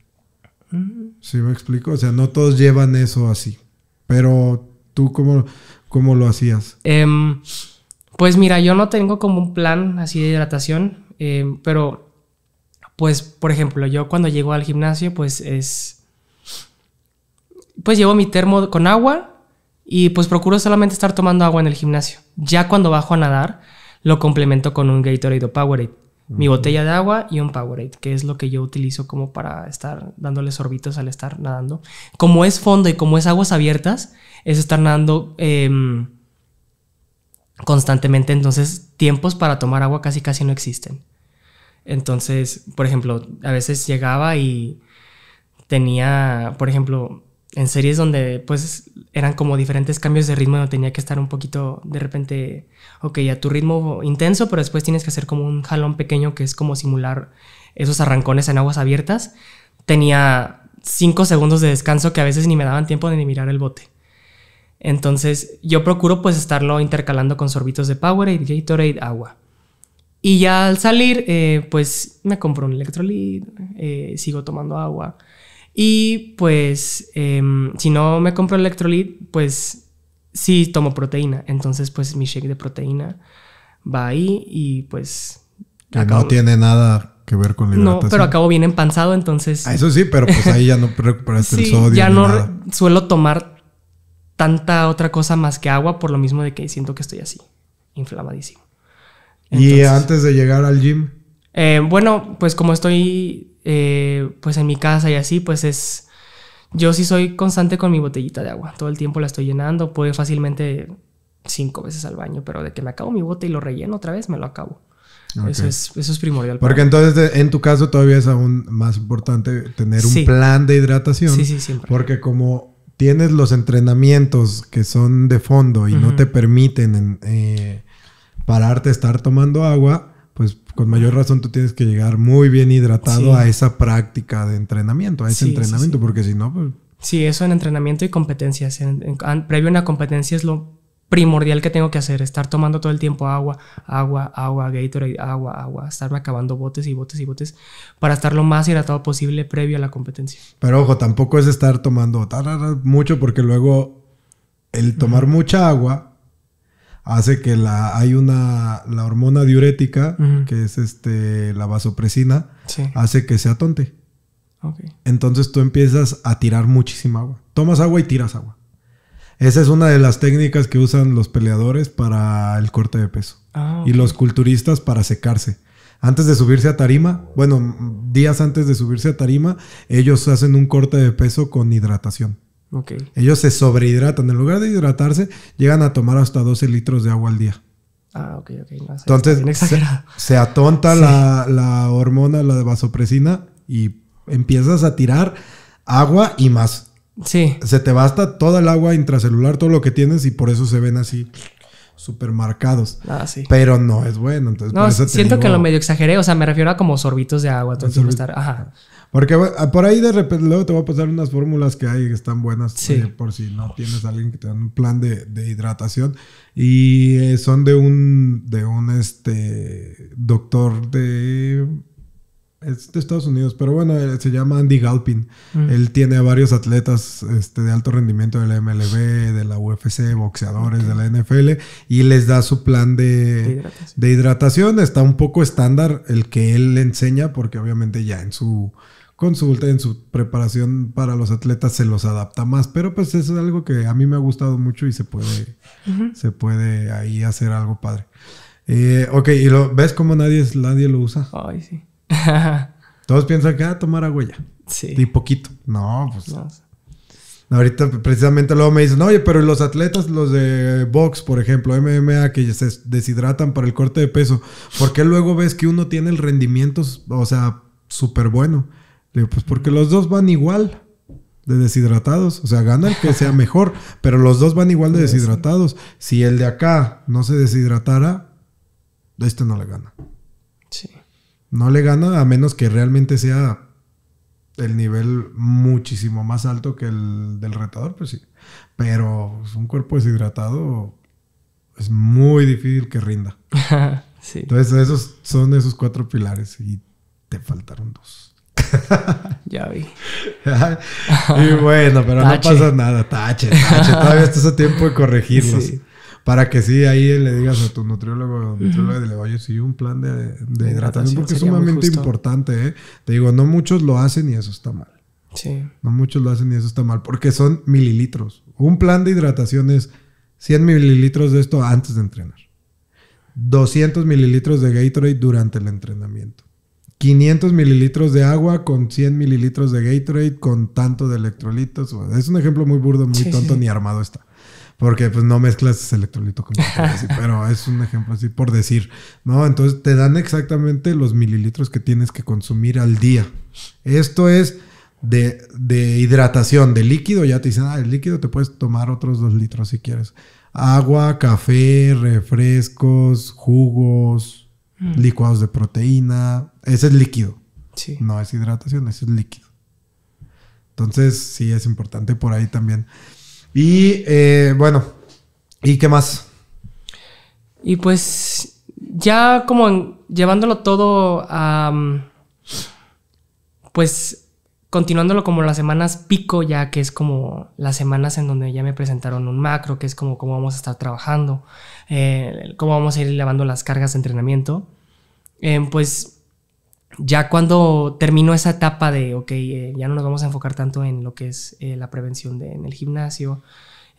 Mm. ¿Sí me explico? O sea, no todos llevan eso así. Pero tú, ¿cómo, cómo lo hacías? Em, pues mira, yo no tengo como un plan así de hidratación, em, pero pues, por ejemplo, yo cuando llego al gimnasio, pues es... Pues llevo mi termo con agua y pues procuro solamente estar tomando agua en el gimnasio. Ya cuando bajo a nadar, lo complemento con un Gatorade o Powerade mi botella de agua y un Powerade, que es lo que yo utilizo como para estar dándole sorbitos al estar nadando. Como es fondo y como es aguas abiertas, es estar nadando em, constantemente, entonces tiempos para tomar agua casi casi no existen. Entonces, por ejemplo, a veces llegaba y tenía, por ejemplo, en series donde pues eran como diferentes cambios de ritmo, no tenía que estar un poquito de repente, ok, a tu ritmo intenso, pero después tienes que hacer como un jalón pequeño que es como simular esos arrancones en aguas abiertas. Tenía cinco segundos de descanso que a veces ni me daban tiempo de ni mirar el bote. Entonces yo procuro pues estarlo intercalando con sorbitos de Powerade, Gatorade, agua. Y ya al salir, eh, pues me compro un electrolit, eh, sigo tomando agua. Y pues, em, si no me compro electrolit, pues sí tomo proteína. Entonces, pues mi shake de proteína va ahí y pues... Que no tiene nada que ver con el No, pero acabo bien empanzado, entonces... Ah, eso sí, pero pues ahí ya no recuperaste el sodio. Ya no suelo tomar tanta otra cosa más que agua por lo mismo de que siento que estoy así, inflamadísimo. ¿Y antes de llegar al gym? Eh, bueno, pues como estoy eh, pues en mi casa y así, pues es... Yo sí soy constante con mi botellita de agua. Todo el tiempo la estoy llenando. Puedo fácilmente cinco veces al baño, pero de que me acabo mi bote y lo relleno otra vez, me lo acabo. Eso, es, primordial. Porque entonces en tu caso todavía es aún más importante tener un plan de hidratación. Porque como tienes los entrenamientos que son de fondo y no te permiten eh, pararte, estar tomando agua, pues con mayor razón tú tienes que llegar muy bien hidratado a esa práctica de entrenamiento, a ese entrenamiento, porque si no... Pues... Sí, eso en entrenamiento y competencias. previo a una competencia es lo primordial que tengo que hacer, estar tomando todo el tiempo agua, agua, agua, Gatorade, agua, agua, Estar acabando botes y botes y botes para estar lo más hidratado posible previo a la competencia. Pero ojo, tampoco es estar tomando mucho porque luego el tomar mucha agua hace que la hay una la hormona diurética que es este la vasopresina hace que sea tonte. Entonces tú empiezas a tirar muchísima agua. Tomas agua y tiras agua. Esa es una de las técnicas que usan los peleadores para el corte de peso ah, y los culturistas para secarse. Antes de subirse a tarima, bueno, días antes de subirse a tarima, ellos hacen un corte de peso con hidratación. Ellos se sobrehidratan. En lugar de hidratarse, llegan a tomar hasta 12 litros de agua al día. Ah, ok, ok. Entonces, se, atonta la, hormona, la de vasopresina, y empiezas a tirar agua y más. Sí. Se te basta toda el agua intracelular, todo lo que tienes, y por eso se ven así súper marcados. Ah, sí. Pero no es bueno. Entonces, siento que lo medio exageré. O sea, me refiero a como sorbitos de agua. Todo estar. Ajá. Porque ah, por ahí de repente luego te voy a pasar unas fórmulas que hay que están buenas eh, por si no tienes alguien que te da un plan de, hidratación. Y eh, son de un, de un este, doctor de de Estados Unidos, pero bueno, eh, se llama Andy Galpin. Mm. Él tiene a varios atletas este, de alto rendimiento de la MLB, de la UFC, boxeadores, de la NFL, y les da su plan de, hidratación. de, hidratación. Está un poco estándar el que él le enseña, porque obviamente ya en su consulta, en su preparación para los atletas se los adapta más, pero pues eso es algo que a mí me ha gustado mucho y se puede, se puede ahí hacer algo padre. Eh, ok, y lo, ves cómo nadie, nadie lo usa. Ay, sí. Todos piensan que ah, tomar agua ya. Sí. Y poquito. No, pues. Ahorita pues, precisamente luego me dicen, oye, pero los atletas, los de box, por ejemplo, MMA, que se deshidratan para el corte de peso, porque luego ves que uno tiene el rendimiento, o sea, súper bueno? Le digo, pues porque los dos van igual de deshidratados. O sea, gana el que sea mejor, pero los dos van igual de deshidratados. Si el de acá no se deshidratara, este no le gana. Sí. No le gana a menos que realmente sea el nivel muchísimo más alto que el del retador, pues sí. Pero pues, un cuerpo deshidratado es muy difícil que rinda. sí. Entonces, esos son esos cuatro pilares y te faltaron dos. ya vi. y bueno, pero no pasa nada. Tache, tache. Todavía estás a tiempo de corregirlos. Para que sí, ahí le digas a tu nutriólogo, nutriólogo de oye, sí, un plan de, hidratación, porque es sumamente importante, ¿eh? Te digo, no muchos lo hacen y eso está mal. Sí. No muchos lo hacen y eso está mal, porque son mililitros. Un plan de hidratación es 100 mililitros de esto antes de entrenar. 200 mililitros de Gatorade durante el entrenamiento. 500 mililitros de agua con 100 mililitros de Gatorade con tanto de electrolitos. Es un ejemplo muy burdo, muy tonto, ni armado está. Porque pues no mezclas ese electrolito con pero es un ejemplo así por decir, ¿no? Entonces te dan exactamente los mililitros que tienes que consumir al día. Esto es de, de hidratación, de líquido, ya te dicen, ah, el líquido te puedes tomar otros dos litros si quieres. Agua, café, refrescos, jugos, Mm. Licuados de proteína. Ese es líquido. No es hidratación, ese es líquido. Entonces, sí, es importante por ahí también. Y eh, bueno, ¿y qué más? Y pues ya como llevándolo todo a... Mm, pues continuándolo como las semanas pico, ya que es como las semanas en donde ya me presentaron un macro, que es como cómo vamos a estar trabajando. Eh, cómo vamos a ir elevando las cargas de entrenamiento, eh, pues ya cuando terminó esa etapa de, ok, eh, ya no nos vamos a enfocar tanto en lo que es la prevención en el gimnasio,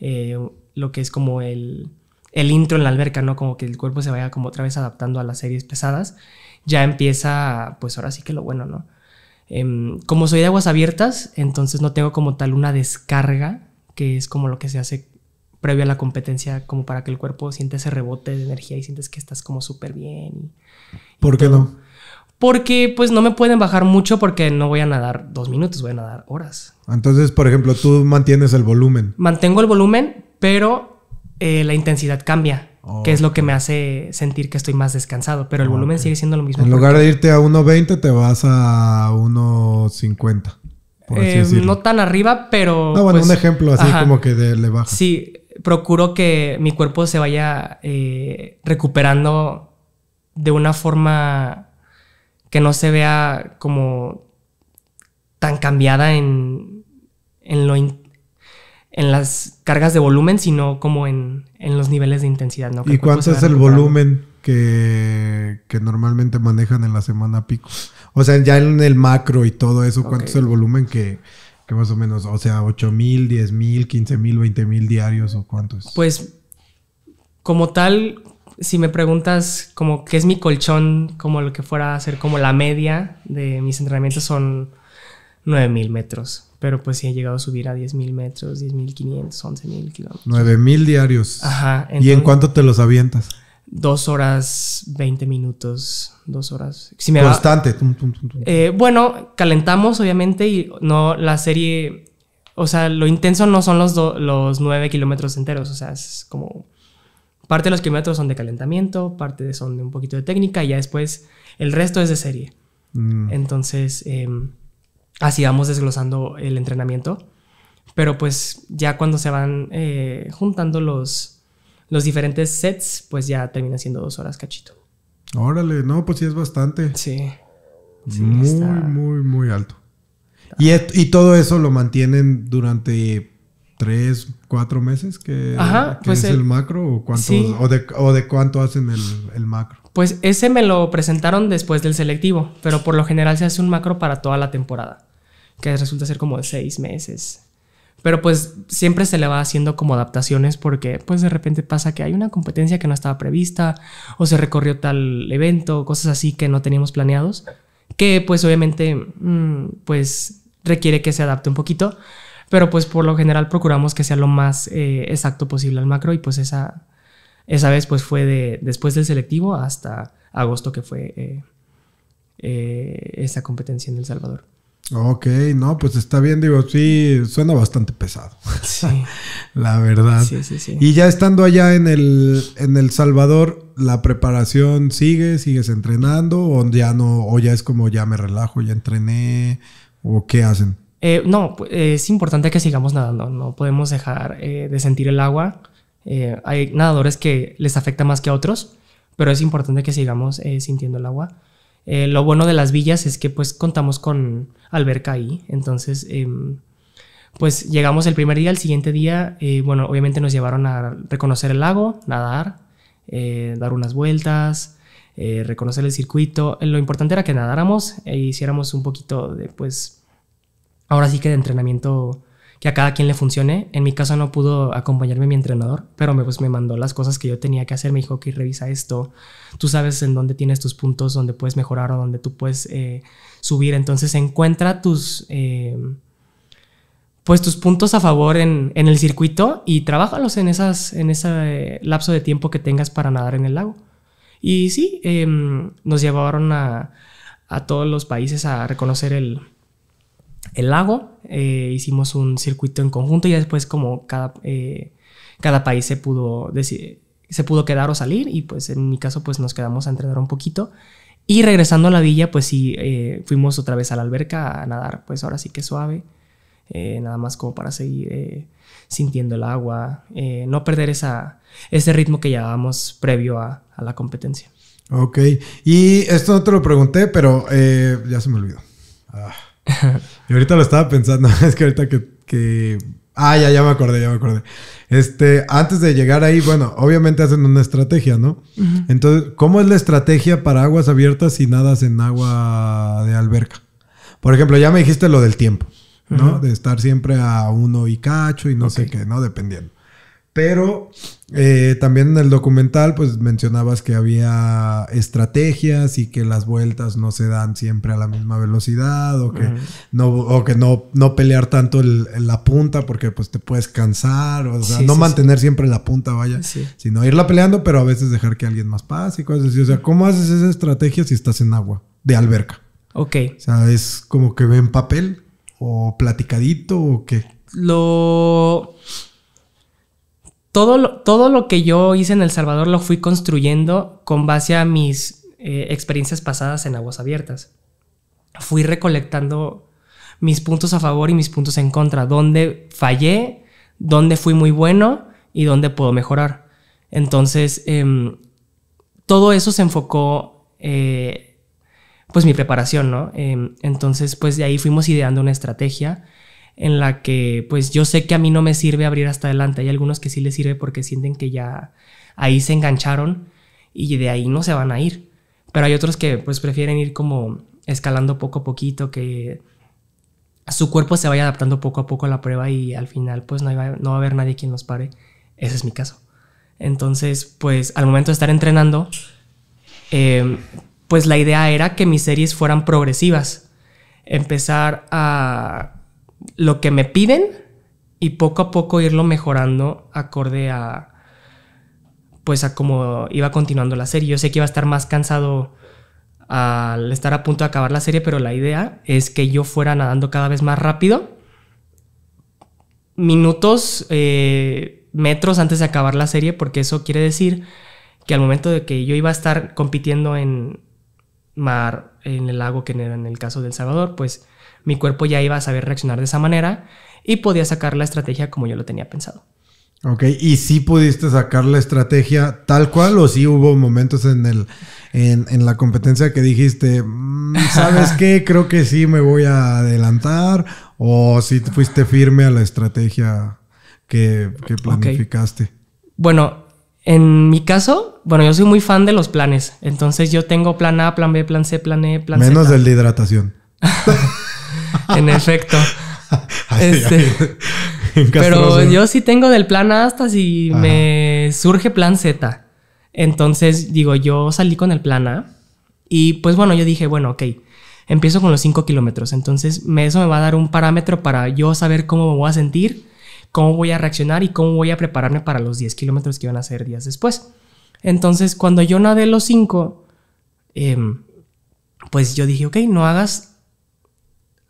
lo que es como el, el intro en la alberca, ¿no? Como que el cuerpo se vaya como otra vez adaptando a las series pesadas, ya empieza, pues ahora sí que lo bueno, ¿no? Em, como soy de aguas abiertas, entonces no tengo como tal una descarga, que es como lo que se hace previo a la competencia, como para que el cuerpo siente ese rebote de energía y sientes que estás como súper bien. ¿Por qué no? Porque pues no me pueden bajar mucho porque no voy a nadar dos minutos, voy a nadar horas. Entonces, por ejemplo, tú mantienes el volumen. Mantengo el volumen, pero eh, la intensidad cambia. que es lo que me hace sentir que estoy más descansado, pero el ah, volumen sigue siendo lo mismo. En lugar de irte a 1.20, te vas a 1.50. Eh, no tan arriba, pero. No, ah, bueno, pues, un ejemplo así como que de, le baja. Sí, procuro que mi cuerpo se vaya eh, recuperando de una forma que no se vea como tan cambiada en, en, lo en las cargas de volumen, sino como en, los niveles de intensidad. ¿no? ¿Y cuánto es el volumen que, normalmente manejan en la semana pico? O sea, ya en el macro y todo eso, ¿cuánto es el volumen que más o menos, o sea, 8 mil, 10 mil, 15 mil, 20 mil diarios o cuántos. Pues, como tal, si me preguntas como qué es mi colchón, como lo que fuera a ser como la media de mis entrenamientos son 9 mil metros. Pero pues sí he llegado a subir a 10 mil metros, 10 mil 500, 11 mil kilómetros. 9 mil diarios. Ajá. ¿Y en cuánto te los avientas? dos horas, 20 minutos, dos horas. Constante. Eh, bueno, calentamos, obviamente, y no la serie. O sea, lo intenso no son los, los 9 kilómetros enteros. O sea, es como. Parte de los kilómetros son de calentamiento, parte de, son de un poquito de técnica, y ya después el resto es de serie. Mm. Entonces, em, así vamos desglosando el entrenamiento. Pero pues ya cuando se van eh, juntando los los diferentes sets, pues ya termina siendo dos horas cachito. Órale, no, pues sí es bastante. Sí. muy, muy, muy alto. Y, y, todo eso lo mantienen durante tres, cuatro meses que, pues es el, macro o, de, cuánto hacen el, el macro. Pues ese me lo presentaron después del selectivo, pero por lo general se hace un macro para toda la temporada, que resulta ser como de seis meses. Pero pues siempre se le va haciendo como adaptaciones porque pues de repente pasa que hay una competencia que no estaba prevista o se recorrió tal evento, cosas así que no teníamos planeados, que pues obviamente mm, pues requiere que se adapte un poquito, pero pues por lo general procuramos que sea lo más eh, exacto posible al macro y pues esa, esa vez pues fue de, después del selectivo hasta agosto que fue eh, eh, esa competencia en El Salvador. Ok, no, pues está bien, digo, sí, suena bastante pesado. la verdad. Sí, sí, sí. Y ya estando allá en el, Salvador, ¿la preparación sigue? ¿Sigues entrenando? ¿O ya no? ¿O ya es como ya me relajo, ya entrené? ¿O qué hacen? Eh, no, es importante que sigamos nadando, no podemos dejar eh, de sentir el agua. Eh, hay nadadores que les afecta más que a otros, pero es importante que sigamos sintiendo el agua. Eh, lo bueno de las villas es que pues contamos con alberca ahí, entonces em, pues llegamos el primer día, el siguiente día, eh, bueno, obviamente nos llevaron a reconocer el lago, nadar, eh, dar unas vueltas, reconocer el circuito. Lo importante era que nadáramos e hiciéramos un poquito de pues, ahora sí que de entrenamiento que a cada quien le funcione. En mi caso no pudo acompañarme mi entrenador, pero me, pues, me mandó las cosas que yo tenía que hacer. Me dijo que revisa esto. Tú sabes en dónde tienes tus puntos, dónde puedes mejorar o dónde tú puedes eh, subir. Entonces encuentra tus... Eh, pues tus puntos a favor en, el circuito y trabajalos en, en ese eh, lapso de tiempo que tengas para nadar en el lago. Y sí, em, nos llevaron a todos los países a reconocer el, el lago, eh, hicimos un circuito en conjunto y después como cada, eh, cada país se pudo, decir, se pudo quedar o salir y pues en mi caso pues nos quedamos a entrenar un poquito. Y regresando a la villa pues sí, eh, fuimos otra vez a la alberca a nadar, pues ahora sí que suave, eh, nada más como para seguir eh, sintiendo el agua, no perder esa, ese ritmo que llevábamos previo a, a, la competencia. Ok, y esto no te lo pregunté, pero ya se me olvidó. Ah. y ahorita lo estaba pensando, es que ahorita que, Ah, ya, ya me acordé, ya me acordé. Este, antes de llegar ahí, bueno, obviamente hacen una estrategia, ¿no? Entonces, ¿cómo es la estrategia para aguas abiertas y nadas en agua de alberca? Por ejemplo, ya me dijiste lo del tiempo, ¿no? De estar siempre a uno y cacho y no sé qué, ¿no? Dependiendo. Pero eh, también en el documental, pues mencionabas que había estrategias y que las vueltas no se dan siempre a la misma velocidad o que, no, que no, no pelear tanto el, la punta porque pues te puedes cansar, o sea, no mantener siempre la punta, vaya, sino irla peleando, pero a veces dejar que alguien más pase y cosas así. O sea, ¿cómo haces esa estrategia si estás en agua de alberca? Ok. O sea, es como que ven papel o platicadito o qué. Lo todo lo, que yo hice en El Salvador lo fui construyendo con base a mis eh, experiencias pasadas en aguas abiertas. Fui recolectando mis puntos a favor y mis puntos en contra, dónde fallé, dónde fui muy bueno y dónde puedo mejorar. Entonces, em, todo eso se enfocó, en eh, pues, mi preparación, ¿no? Em, entonces, pues, de ahí fuimos ideando una estrategia en la que pues yo sé que a mí no me sirve abrir hasta adelante. Hay algunos que sí les sirve porque sienten que ya ahí se engancharon y de ahí no se van a ir. Pero hay otros que pues prefieren ir como escalando poco a poquito, que su cuerpo se vaya adaptando poco a poco a la prueba y al final pues no, va, no a haber nadie quien los pare. Ese es mi caso. Entonces pues al momento de estar entrenando, em, pues la idea era que mis series fueran progresivas. Empezar a lo que me piden y poco a poco irlo mejorando acorde a pues a cómo iba continuando la serie. Yo sé que iba a estar más cansado al estar a punto de acabar la serie, pero la idea es que yo fuera nadando cada vez más rápido, minutos, eh, metros antes de acabar la serie, porque eso quiere decir que al momento de que yo iba a estar compitiendo en mar, en el lago que era en el caso del Salvador, pues mi cuerpo ya iba a saber reaccionar de esa manera y podía sacar la estrategia como yo lo tenía pensado. Ok, ¿y si pudiste sacar la estrategia tal cual o si hubo momentos en, el, en, la competencia que dijiste, mm, ¿sabes qué? Creo que sí me voy a adelantar o si fuiste firme a la estrategia que, planificaste? Bueno, en mi caso, bueno, yo soy muy fan de los planes, entonces yo tengo plan A, plan B, plan C, plan E, plan Menos C. Menos del de hidratación. en efecto. Este, pero yo sí tengo del plan A hasta si me surge plan Z. Entonces, digo, yo salí con el plan A y pues bueno, yo dije, bueno, ok, empiezo con los 5 kilómetros. Entonces, eso me va a dar un parámetro para yo saber cómo me voy a sentir, cómo voy a reaccionar y cómo voy a prepararme para los 10 kilómetros que van a ser días después. Entonces, cuando yo nadé los 5, em, pues yo dije, ok, no hagas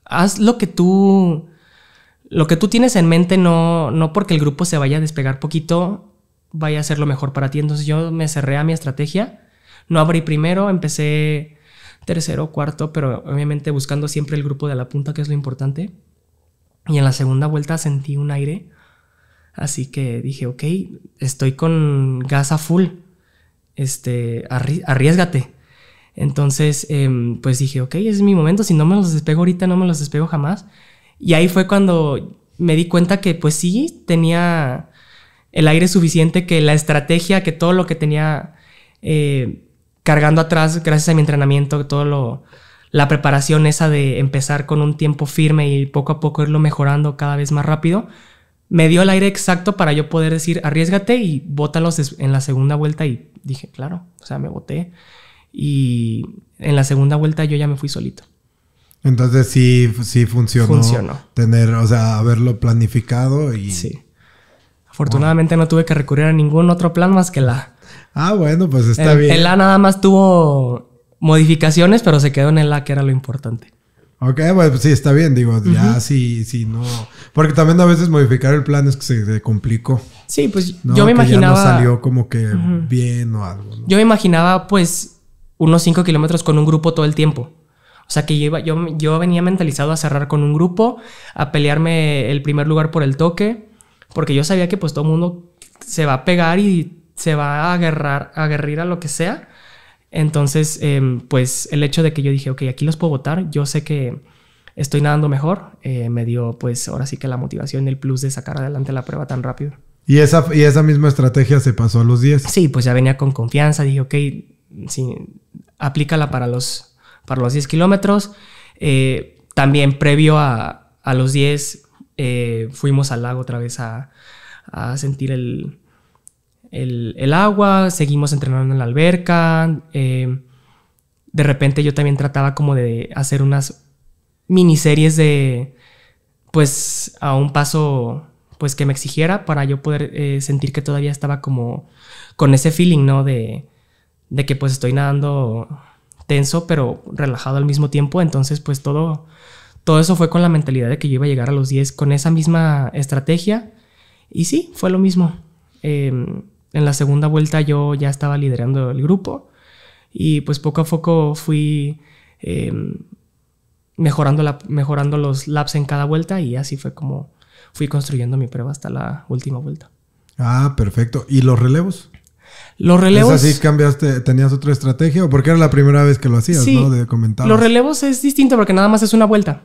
haz lo que tú, lo que tú tienes en mente, no, no porque el grupo se vaya a despegar poquito, vaya a ser lo mejor para ti. Entonces yo me cerré a mi estrategia, no abrí primero, empecé tercero, cuarto, pero obviamente buscando siempre el grupo de la punta, que es lo importante. Y en la segunda vuelta sentí un aire, así que dije, ok, estoy con gas a full, este, arriesgate. Entonces, em, pues dije, ok, es mi momento, si no me los despego ahorita, no me los despego jamás. Y ahí fue cuando me di cuenta que pues sí, tenía el aire suficiente, que la estrategia, que todo lo que tenía eh, cargando atrás, gracias a mi entrenamiento, todo lo, la preparación esa de empezar con un tiempo firme y poco a poco irlo mejorando cada vez más rápido, me dio el aire exacto para yo poder decir, arriesgate y bótalos en la segunda vuelta. Y dije, claro, o sea, me boté. Y en la segunda vuelta yo ya me fui solito. Entonces sí, sí funcionó. Funcionó. Tener, o sea, haberlo planificado y... Sí. Afortunadamente no tuve que recurrir a ningún otro plan más que la... Ah, bueno, pues está bien. El A nada más tuvo modificaciones, pero se quedó en el A, que era lo importante. Ok, pues sí, está bien, digo, ya sí, sí, no. Porque también a veces modificar el plan es que se, complicó. Sí, pues yo me imaginaba. no salió como que bien o algo. Yo me imaginaba, pues, unos 5 kilómetros con un grupo todo el tiempo. O sea que yo, yo, yo, venía mentalizado a cerrar con un grupo, a pelearme el primer lugar por el toque, porque yo sabía que pues todo el mundo se va a pegar y se va a agarrar, a aguerrir a lo que sea. Entonces, em, pues el hecho de que yo dije, ok, aquí los puedo votar, yo sé que estoy nadando mejor, eh, me dio pues ahora sí que la motivación, el plus de sacar adelante la prueba tan rápido. ¿Y esa, y esa misma estrategia se pasó a los 10? Sí, pues ya venía con confianza, dije, ok, sí, aplícala para los, para los 10 kilómetros. Eh, también previo a, los 10 eh, fuimos al lago otra vez a, sentir el, agua, seguimos entrenando en la alberca. Eh, de repente yo también trataba como de hacer unas miniseries de, pues, a un paso, pues, que me exigiera para yo poder sentir que todavía estaba como con ese feeling, ¿no? De, de que pues estoy nadando tenso pero relajado al mismo tiempo, entonces pues todo, todo eso fue con la mentalidad de que yo iba a llegar a los 10 con esa misma estrategia y sí, fue lo mismo. Em, en la segunda vuelta yo ya estaba liderando el grupo y pues poco a poco fui em, mejorando, la, mejorando los laps en cada vuelta y así fue como fui construyendo mi prueba hasta la última vuelta. Ah, perfecto. ¿Y los relevos? Los relevos. ¿Es así cambiaste, tenías otra estrategia o porque era la primera vez que lo hacías, ¿no? De comentar. Los relevos es distinto porque nada más es una vuelta.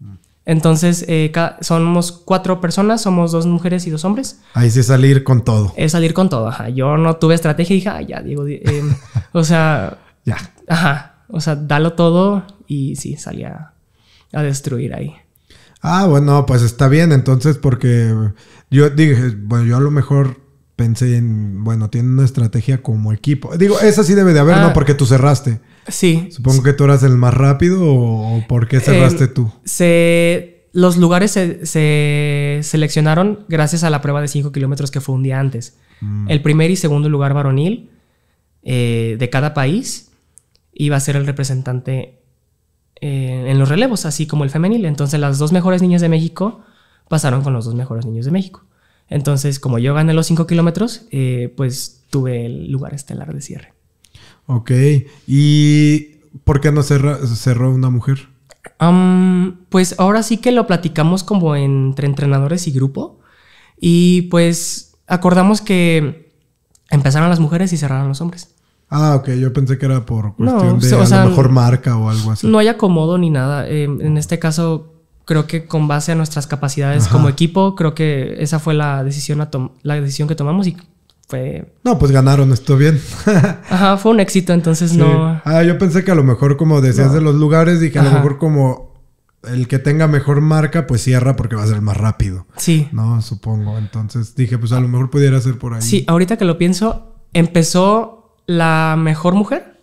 Mm. Entonces, eh, somos cuatro personas, somos dos mujeres y dos hombres. Ahí sí es salir con todo. Es salir con todo, ajá. Yo no tuve estrategia y dije, ah, ya, digo, eh, o sea, ya. Ajá, o sea, dalo todo y sí, salía a destruir ahí. Ah, bueno, pues está bien, entonces, porque yo dije, bueno, yo a lo mejor pensé en, bueno, tiene una estrategia como equipo. Digo, esa sí debe de haber, ¿no? Ah. Porque tú cerraste. Sí. Supongo que tú eras el más rápido o por qué em, cerraste tú. Se, los lugares se, seleccionaron gracias a la prueba de 5 kilómetros que fue un día antes. Mm. El primer y segundo lugar varonil eh, de cada país iba a ser el representante eh, en los relevos, así como el femenil. Entonces las dos mejores niñas de México pasaron con los dos mejores niños de México. Entonces, como yo gané los 5 kilómetros, eh, pues tuve el lugar estelar de cierre. Ok, ¿y por qué no cerró una mujer? pues ahora sí que lo platicamos como entre entrenadores y grupo. Y pues acordamos que empezaron las mujeres y cerraron los hombres. Ah, ok, yo pensé que era por cuestión de mejor marca o algo así. No hay acomodo ni nada. Em, en este caso, creo que con base a nuestras capacidades como equipo, creo que esa fue la decisión, la decisión que tomamos y fue... No, pues ganaron, estuvo bien. Ajá, fue un éxito, entonces no... Ah, yo pensé que a lo mejor como decías de los lugares dije a lo mejor como el que tenga mejor marca, pues cierra porque va a ser más rápido. Sí. No, supongo. Entonces dije, pues a lo mejor pudiera ser por ahí. Sí, ahorita que lo pienso, empezó la mejor mujer,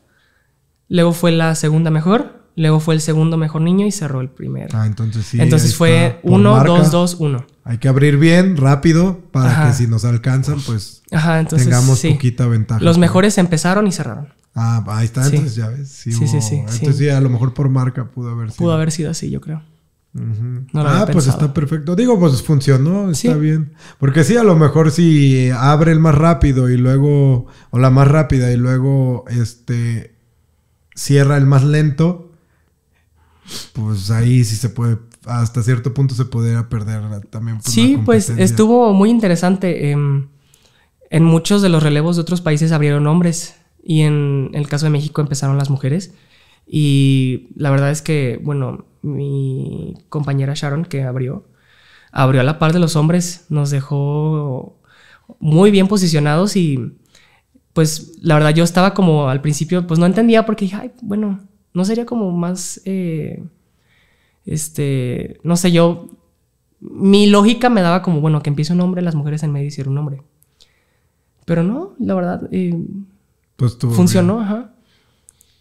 luego fue la segunda mejor, Luego fue el segundo mejor niño y cerró el primero. Ah, entonces sí. Entonces fue uno, dos, dos, uno Hay que abrir bien, rápido, para que si nos alcanzan, pues tengamos poquita ventaja. Los mejores empezaron y cerraron. Ah, ahí está, entonces ya ves. Sí, sí, sí, Entonces sí. a lo mejor por marca pudo haber sido. Pudo haber sido así, yo creo. ah, pues está perfecto. Digo, pues funcionó, está bien. Porque sí, a lo mejor si abre el más rápido y luego, o la más rápida y luego, este, cierra el más lento, pues ahí sí se puede, hasta cierto punto se pudiera perder también. Pues, sí, pues estuvo muy interesante. Em, en muchos de los relevos de otros países abrieron hombres y en el caso de México empezaron las mujeres. Y la verdad es que, bueno, mi compañera Sharon, que abrió, abrió a la par de los hombres, nos dejó muy bien posicionados y pues la verdad yo estaba como al principio, pues no entendía porque dije, bueno, ¿No sería como más, eh, este, no sé, yo, mi lógica me daba como, bueno, que empiece un hombre, las mujeres en medio hicieron un hombre. Pero no, la verdad, eh, pues funcionó, ajá.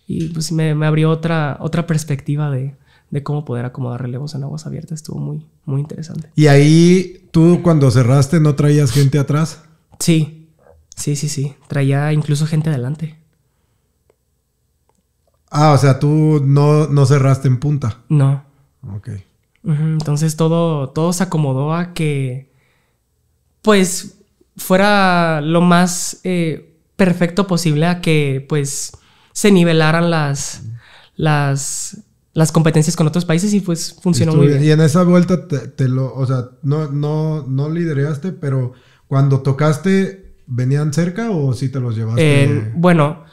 Y pues me, abrió otra, otra perspectiva de, cómo poder acomodar relevos en aguas abiertas. Estuvo muy, muy interesante. ¿Y ahí tú cuando cerraste no traías gente atrás? Sí, sí, sí, sí. Traía incluso gente adelante. Ah, o sea, tú no, cerraste en punta. No. Ok. Entonces todo, todo se acomodó a que, pues, fuera lo más eh, perfecto posible a que, pues, se nivelaran las, las, las competencias con otros países y pues funcionó muy bien. Y en esa vuelta te, lo, o sea, no, no, no lideraste, pero cuando tocaste, ¿venían cerca o sí te los llevaste? Eh, bueno,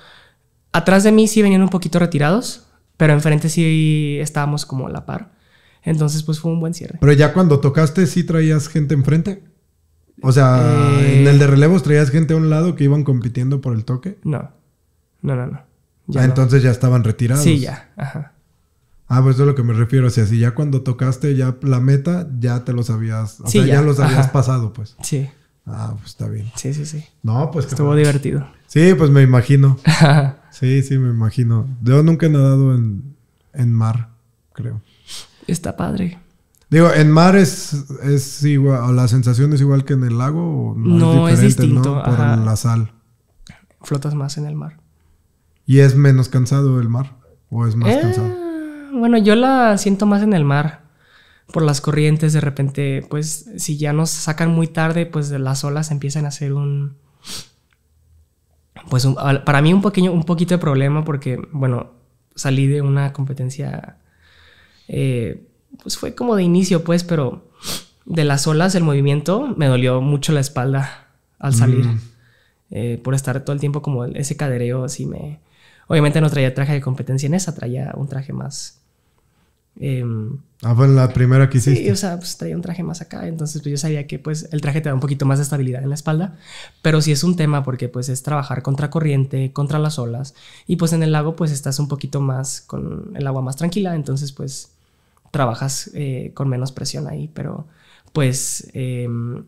atrás de mí sí venían un poquito retirados, pero enfrente sí estábamos como a la par. Entonces, pues fue un buen cierre. Pero ya cuando tocaste, sí traías gente enfrente. O sea, en el de eh, relevos traías gente a un lado que iban compitiendo por el toque. No, no, no, no. Ya ah, entonces ya estaban retirados. Sí, ya, ajá. Ah, pues eso es lo que me refiero. O sea, si ya cuando tocaste ya la meta, ya te lo sabías. O sea, ya, ya los habías pasado, pues. Sí. Ah, pues está bien. Sí, sí, sí. No, pues Estuvo divertido. Sí, pues me imagino. sí, sí, me imagino. Yo nunca he nadado en, mar, creo. Está padre. Digo, en mar es, es igual, la sensación es igual que en el lago, ¿o no, es, diferente, es distinto. Por la sal. Flotas más en el mar. ¿Y es menos cansado el mar? ¿O es más eh, cansado? Bueno, yo la siento más en el mar por las corrientes, de repente, pues si ya nos sacan muy tarde, pues las olas empiezan a ser un... Pues un, para mí un, pequeño, un poquito de problema porque, bueno, salí de una competencia, eh, pues fue como de inicio, pues, pero de las olas, el movimiento, me dolió mucho la espalda al salir. Mm. Eh, por estar todo el tiempo como ese cadereo, así me... Obviamente no traía traje de competencia en esa, traía un traje más Em, ah, fue la primera que hiciste. Sí, o sea, pues traía un traje más acá, entonces pues, yo sabía que pues el traje te da un poquito más de estabilidad en la espalda, pero sí es un tema porque pues es trabajar contra corriente, contra las olas, y pues en el lago pues estás un poquito más con el agua más tranquila, entonces pues trabajas eh, con menos presión ahí, pero pues em,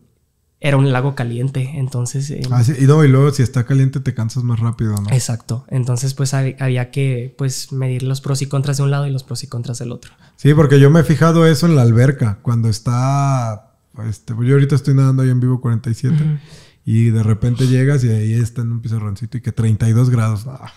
era un lago caliente, entonces... Eh, ah, y, no, y luego si está caliente te cansas más rápido, ¿no? Exacto, entonces pues había que pues medir los pros y contras de un lado y los pros y contras del otro. Sí, porque yo me he fijado eso en la alberca, cuando está... Este, yo ahorita estoy nadando ahí en vivo 47 y de repente llegas y ahí está en un pizarroncito y que 32 grados. Ah,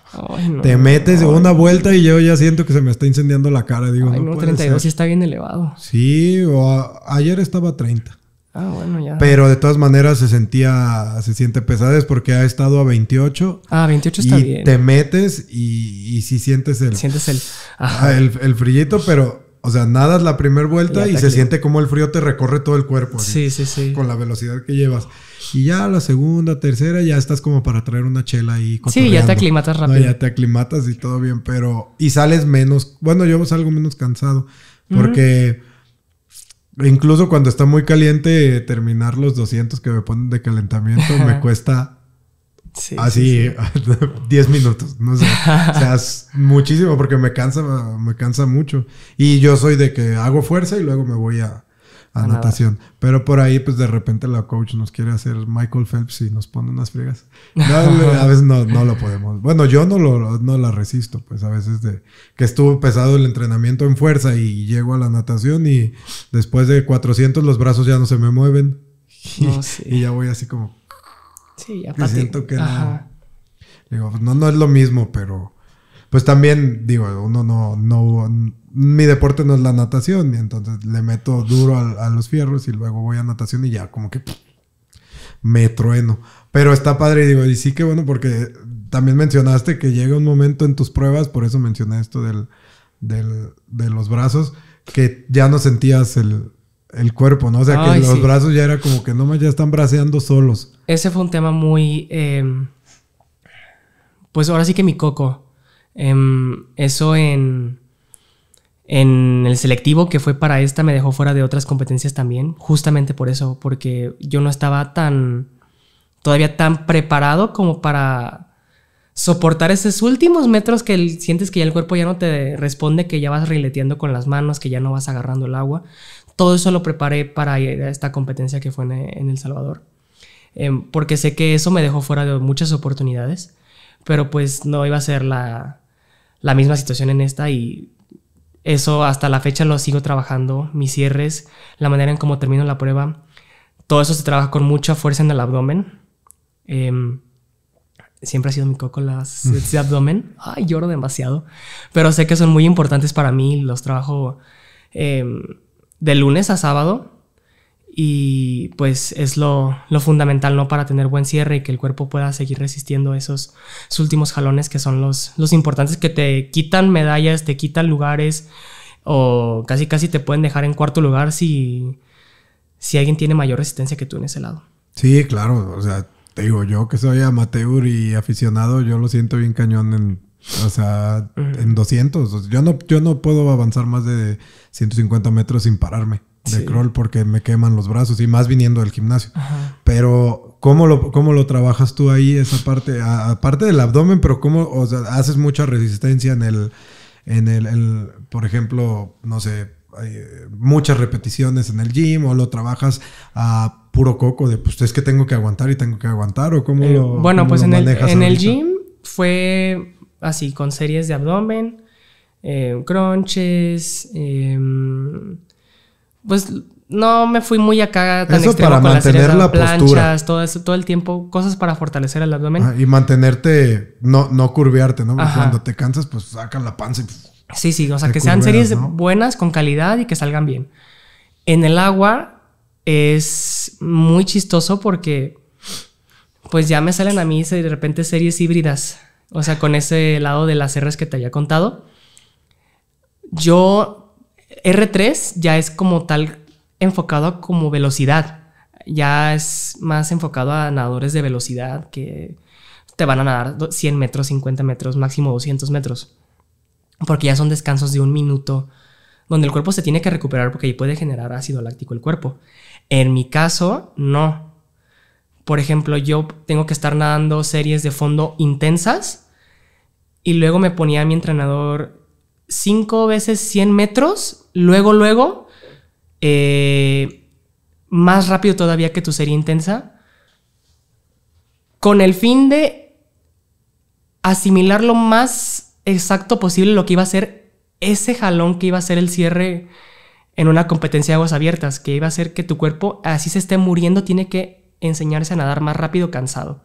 te metes una vuelta y yo ya siento que se me está incendiando la cara. Digo, Ay, no, 32 sí está bien elevado. Sí, o ayer estaba 30. Ah, bueno, ya. Pero de todas maneras se sentía, se siente pesadez porque ha estado a 28. Ah, 28 está y Te metes y, si sientes el. Sientes el. Ah, el, el frillito, pero, o sea, nadas la primera vuelta y, se siente como el frío te recorre todo el cuerpo. sí, sí, sí. Con la velocidad que llevas. Y ya la segunda, tercera, ya estás como para traer una chela ahí. Sí, ya te aclimatas rápido. ya te aclimatas y todo bien, pero. Y sales menos. Bueno, yo salgo menos cansado porque. Incluso cuando está muy caliente, terminar los 200 que me ponen de calentamiento me cuesta así 10 minutos. No sé. O sea, muchísimo porque me cansa, me cansa mucho. Y yo soy de que hago fuerza y luego me voy a, a, natación. Pero por ahí, pues de repente la coach nos quiere hacer Michael Phelps y nos pone unas friegas. a veces no, lo podemos. Bueno, yo no, lo, no la resisto, pues a veces de que estuvo pesado el entrenamiento en fuerza y llego a la natación y después de 400 los brazos ya no se me mueven. Y, ya voy así como... Sí, siento que no, no es lo mismo, pero pues también, digo, uno no, no, mi deporte no es la natación, y entonces le meto duro a, los fierros y luego voy a natación y ya como que me trueno. Pero está padre, digo, y sí que bueno, porque también mencionaste que llega un momento en tus pruebas, por eso mencioné esto del, de los brazos, que ya no sentías el, cuerpo, ¿no? O sea, que los brazos ya era como que no más ya están braceando solos. Ese fue un tema muy... Em, pues ahora sí que mi coco Em, eso en, en el selectivo que fue para esta me dejó fuera de otras competencias también, justamente por eso, porque yo no estaba tan, todavía tan preparado como para soportar esos últimos metros que sientes que ya el cuerpo ya no te responde, que ya vas rileteando con las manos, que ya no vas agarrando el agua. Todo eso lo preparé para esta competencia que fue en, El Salvador. Em, porque sé que eso me dejó fuera de muchas oportunidades, pero pues no iba a ser la, la misma situación en esta y eso hasta la fecha lo sigo trabajando, mis cierres, la manera en cómo termino la prueba, todo eso se trabaja con mucha fuerza en el abdomen. Em, siempre ha sido mi coco las de abdomen. Ay, lloro demasiado. Pero sé que son muy importantes para mí. Los trabajo em, de lunes a sábado y pues es lo, fundamental no para tener buen cierre y que el cuerpo pueda seguir resistiendo esos, últimos jalones que son los, los, importantes que te quitan medallas, te quitan lugares o casi casi te pueden dejar en cuarto lugar si, si alguien tiene mayor resistencia que tú en ese lado. Sí, claro, o sea, te digo, yo que soy amateur y aficionado, yo lo siento bien cañón en, o sea, en 200. Yo no, yo no puedo avanzar más de 150 metros sin pararme de crawl porque me queman los brazos y más viniendo del gimnasio. Pero, ¿cómo lo, ¿cómo lo trabajas tú ahí, esa parte? Aparte del abdomen, pero ¿cómo o sea, haces mucha resistencia en el, en el, por ejemplo, no sé, eh, muchas repeticiones en el gym o lo trabajas a puro coco de pues es que tengo que aguantar y tengo que aguantar o cómo eh, lo bueno pues en, el, en el gym fue así con series de abdomen eh, crunches em, pues no me fui muy acá tan para mantener las la planchas, todo eso, todo el tiempo, cosas para fortalecer el abdomen. Ah, y mantenerte, no, no curvearte, ¿no? cuando te cansas, pues sacan la panza y. sí, sí, o sea, que sean series buenas, con calidad y que salgan bien. En el agua es muy chistoso porque, pues ya me salen a mí de repente series híbridas, o sea, con ese lado de las R's que te había contado. Yo R3 ya es como tal enfocado a como velocidad. Ya es más enfocado a nadadores de velocidad que te van a nadar 100 metros, 50 metros, máximo 200 metros. Porque ya son descansos de un minuto donde el cuerpo se tiene que recuperar porque ahí puede generar ácido láctico el cuerpo. En mi caso, no. Por ejemplo, yo tengo que estar nadando series de fondo intensas y luego me ponía mi entrenador 5 veces 100 metros, luego, luego, eh, más rápido todavía que tu serie intensa, con el fin de asimilar lo más exacto posible lo que iba a ser ese jalón que iba a ser el cierre en una competencia de aguas abiertas, que iba a ser que tu cuerpo, así se esté muriendo, tiene que enseñarse a nadar más rápido cansado.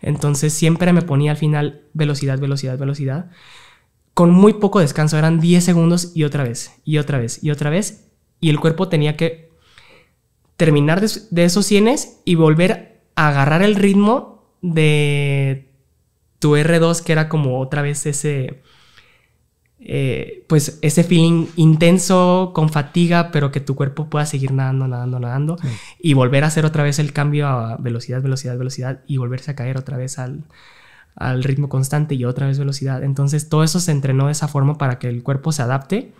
Entonces siempre me ponía al final velocidad, velocidad, velocidad con muy poco descanso, eran 10 segundos y otra vez, y otra vez, y otra vez, y el cuerpo tenía que terminar de, esos cienes y volver a agarrar el ritmo de tu R2, que era como otra vez ese, eh, pues ese feeling intenso, con fatiga, pero que tu cuerpo pueda seguir nadando, nadando, nadando, y volver a hacer otra vez el cambio a velocidad, velocidad, velocidad, y volverse a caer otra vez al, al ritmo constante y otra vez velocidad. Entonces todo eso se entrenó de esa forma para que el cuerpo se adapte,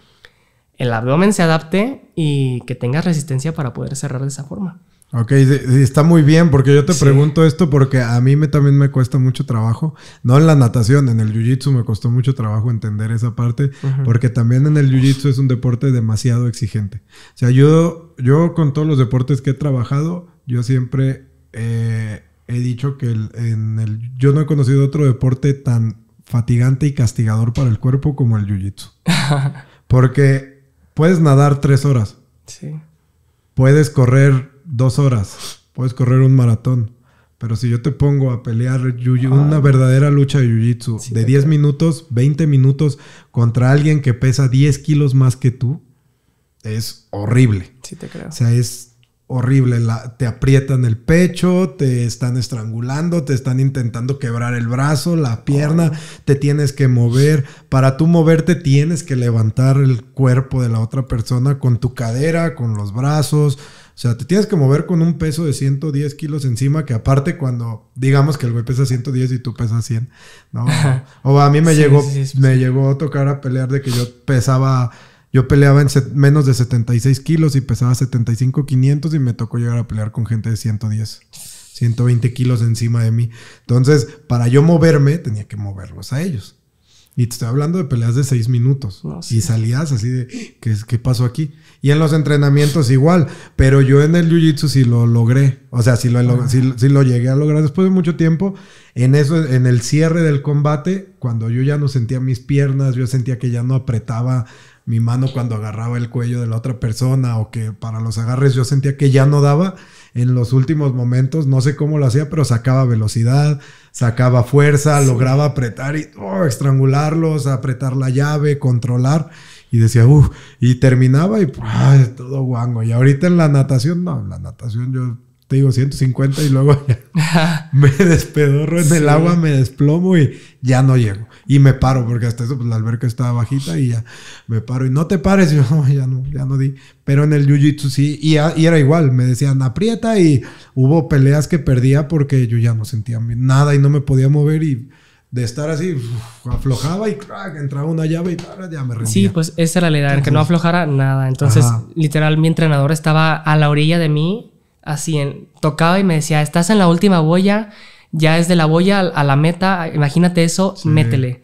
el abdomen se adapte y que tengas resistencia para poder cerrar de esa forma. Ok, está muy bien, porque yo te pregunto esto porque a mí me, también me cuesta mucho trabajo, no en la natación, en el jiu-jitsu me costó mucho trabajo entender esa parte, porque también en el jiu-jitsu es un deporte demasiado exigente. O sea, yo, yo con todos los deportes que he trabajado, yo siempre eh, he dicho que en el, yo no he conocido otro deporte tan fatigante y castigador para el cuerpo como el jiu-jitsu. Porque puedes nadar tres horas. Sí. Puedes correr dos horas. Puedes correr un maratón. Pero si yo te pongo a pelear una verdadera lucha de jiu-jitsu de 10 minutos, 20 minutos contra alguien que pesa 10 kilos más que tú, es horrible. Sí, te creo. O sea, es horrible. te aprietan el pecho, te están estrangulando, te están intentando quebrar el brazo, la pierna, te tienes que mover. Para tú moverte tienes que levantar el cuerpo de la otra persona con tu cadera, con los brazos. O sea, te tienes que mover con un peso de 110 kilos encima, que aparte cuando digamos que el güey pesa 110 y tú pesas 100, ¿no? O a mí me, llegó, me llegó a tocar a pelear de que yo pesaba yo peleaba en menos de 76 kilos y pesaba 75, 500 y me tocó llegar a pelear con gente de 110, 120 kilos encima de mí. Entonces, para yo moverme, tenía que moverlos a ellos. Y te estoy hablando de peleas de 6 minutos. Ah, y salías así de, ¿qué, ¿qué pasó aquí? Y en los entrenamientos igual. Pero yo en el jiu-jitsu sí lo logré. O sea, sí lo, lo llegué a lograr después de mucho tiempo. En eso, en el cierre del combate, cuando yo ya no sentía mis piernas, yo sentía que ya no apretaba mi mano cuando agarraba el cuello de la otra persona o que para los agarres yo sentía que ya no daba en los últimos momentos, no sé cómo lo hacía, pero sacaba velocidad, sacaba fuerza, lograba apretar y oh, estrangularlos, apretar la llave, controlar y decía, uff, y terminaba y todo guango. Y ahorita en la natación, no, en la natación yo te digo 150 y luego ya me despedorro en el agua, me desplomo y ya no llego. Y me paro, porque hasta eso, pues la alberca estaba bajita y ya me paro. Y no te pares, yo ya no, ya no di. Pero en el jiu-jitsu sí, y, era igual, me decían aprieta y hubo peleas que perdía porque yo ya no sentía nada y no me podía mover y de estar así, aflojaba y crack, entraba una llave y ya me rendía. Sí, pues esa era la idea, que no aflojara nada. Entonces, literal, mi entrenador estaba a la orilla de mí, así, en, tocaba y me decía, estás en la última boya ya es de la boya a la meta, imagínate eso, métele.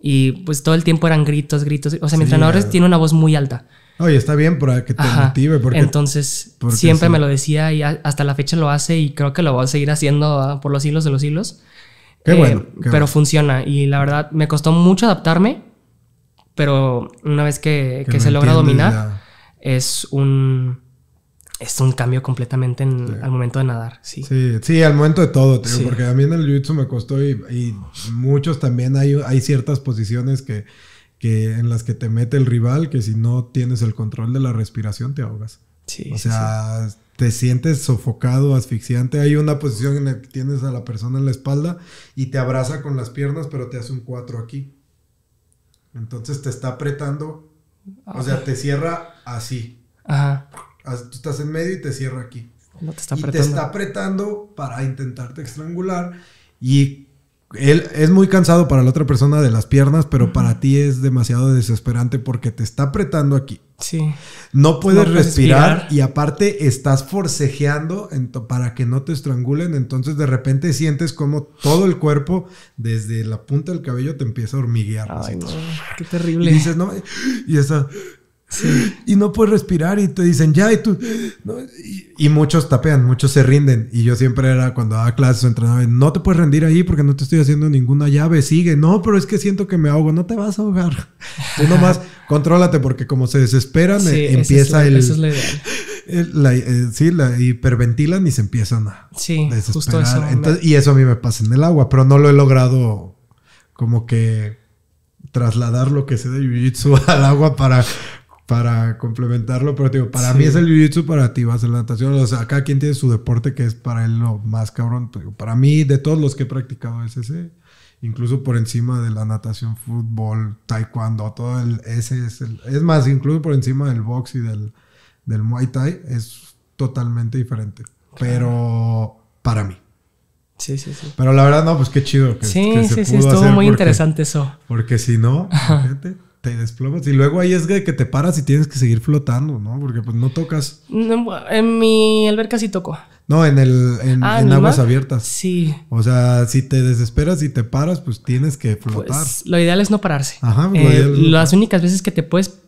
Y pues todo el tiempo eran gritos, gritos. O sea, mi entrenador tiene una voz muy alta. Oye, está bien para que te motive. Porque, Entonces, siempre me lo decía y hasta la fecha lo hace y creo que lo va a seguir haciendo ah, por los hilos de los hilos. Qué eh, bueno. pero funciona y la verdad me costó mucho adaptarme, pero una vez que, se logra dominar, es un es un cambio completamente al momento de nadar, sí. Sí, al momento de todo, porque a mí en el jiu-jitsu me costó y, muchos también hay, hay ciertas posiciones que, en las que te mete el rival que si no tienes el control de la respiración te ahogas. Sí. O sea, te sientes sofocado, asfixiante. Hay una posición en la que tienes a la persona en la espalda y te abraza con las piernas, pero te hace un cuatro aquí. Entonces te está apretando. O sea, te cierra así. Ajá. Tú estás en medio y te cierra aquí. te está apretando. Y te está apretando para intentarte estrangular. Y él es muy cansado para la otra persona de las piernas, pero para ti es demasiado desesperante porque te está apretando aquí. Sí. No puedes, respirar, y aparte estás forcejeando para que no te estrangulen. Entonces de repente sientes como todo el cuerpo, desde la punta del cabello, te empieza a hormiguear. qué terrible. Y dices, no, y y no puedes respirar y te dicen, ya, y tú... Y, muchos tapean, muchos se rinden. Y yo siempre era cuando daba clases o entrenaba, no te puedes rendir ahí porque no te estoy haciendo ninguna llave, sigue. No, pero es que siento que me ahogo, no te vas a ahogar. Tú nomás contrólate porque como se desesperan, eh, empieza el... la, el... Eh, es sí, la hiperventilan y se empiezan a sí, desesperar. y eso a mí me pasa en el agua, pero no lo he logrado como que trasladar lo que sé de jiu-jitsu al agua para para complementarlo, pero digo, para mí es el jiu-jitsu, para ti vas a la natación. O sea, acá quien tiene su deporte que es para él lo más cabrón. para mí, de todos los que he practicado es ese, incluso por encima de la natación, fútbol, taekwondo, todo el, ese es el, es más, incluso por encima del box y del, del muay thai, es totalmente diferente. Pero para mí. Sí, sí, sí. Pero la verdad, no, pues qué chido. Que, sí, sí, sí, estuvo muy interesante eso. Porque si no, te desplomas. Y luego ahí es de que te paras y tienes que seguir flotando, ¿no? Porque pues no tocas. en mi alberca sí toco. No, en el en, ah, aguas abiertas. Sí. O sea, si te desesperas y te paras, pues tienes que flotar. Pues, lo ideal es no pararse. Ajá. Pues, eh, las únicas veces que te puedes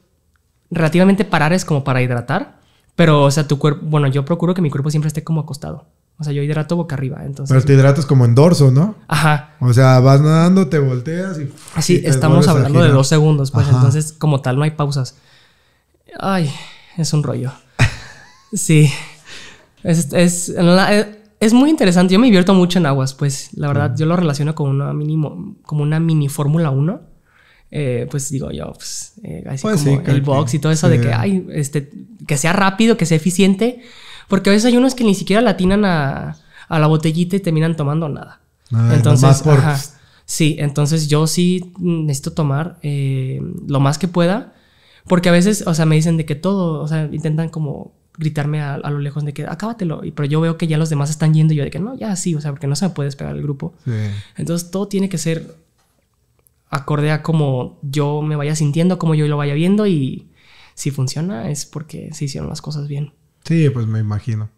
relativamente parar es como para hidratar. Pero, o sea, tu cuerpo, bueno, yo procuro que mi cuerpo siempre esté como acostado. O sea, yo hidrato boca arriba, entonces... Pero te hidratas como en dorso, ¿no? Ajá. O sea, vas nadando, te volteas y... Así, ah, estamos hablando de dos segundos, pues entonces como tal no hay pausas. Ay, es un rollo. sí. Es, es, eh, es, muy interesante. Yo me invierto mucho en aguas, pues la verdad yo lo relaciono con una, mínimo, como una mini Fórmula 1. Eh, pues digo yo, pues, eh, así pues como el box y todo eso de que, ay, este, que sea rápido, que sea eficiente, porque a veces hay unos que ni siquiera latinan a, a la botellita y terminan tomando nada. Ah, entonces, sí, entonces yo sí necesito tomar eh, lo más que pueda. Porque a veces, o sea, me dicen de que todo, o sea, intentan como gritarme a, lo lejos de que acábatelo. Y, pero yo veo que ya los demás están yendo y yo de que no, ya sí, o sea, porque no se me puede esperar el grupo. Entonces todo tiene que ser acorde a cómo yo me vaya sintiendo, cómo yo lo vaya viendo y si funciona es porque se hicieron las cosas bien. Sí, pues me imagino.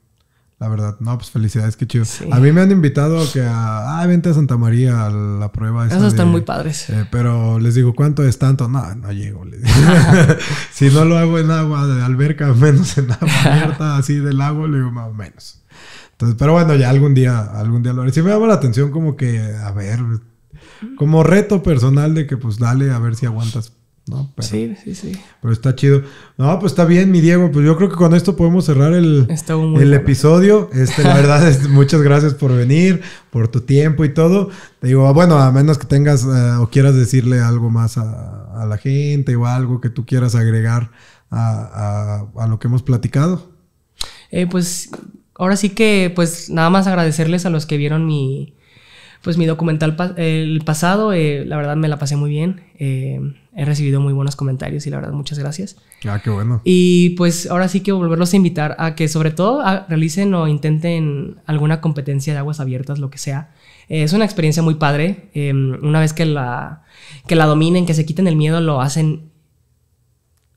La verdad, no, pues felicidades, qué chido. A mí me han invitado que a, ah, vente a Santa María a la prueba. Esos están muy padres. Eh, pero les digo, ¿cuánto es tanto? No, no llego. si no lo hago en agua de alberca, menos en agua abierta, así del agua, le digo más o menos. Entonces, pero bueno, ya algún día, algún día lo haré. Si me llama la atención como que, a ver, como reto personal de que pues dale, a ver si aguantas pero, sí, sí, sí. Pero está chido. No, pues está bien, mi Diego. Pues yo creo que con esto podemos cerrar el, episodio. Este, la verdad, es, muchas gracias por venir, por tu tiempo y todo. Te digo, bueno, a menos que tengas eh, o quieras decirle algo más a, la gente o algo que tú quieras agregar a, a, lo que hemos platicado. Eh, pues ahora sí que, pues nada más agradecerles a los que vieron mi, pues mi documental el pasado. Eh, la verdad me la pasé muy bien he recibido muy buenos comentarios y la verdad muchas gracias. Ah, qué bueno. Y pues ahora sí que volverlos a invitar a que sobre todo ah, realicen o intenten alguna competencia de aguas abiertas, lo que sea. Eh, es una experiencia muy padre. Em, una vez que la, que la dominen, que se quiten el miedo, lo hacen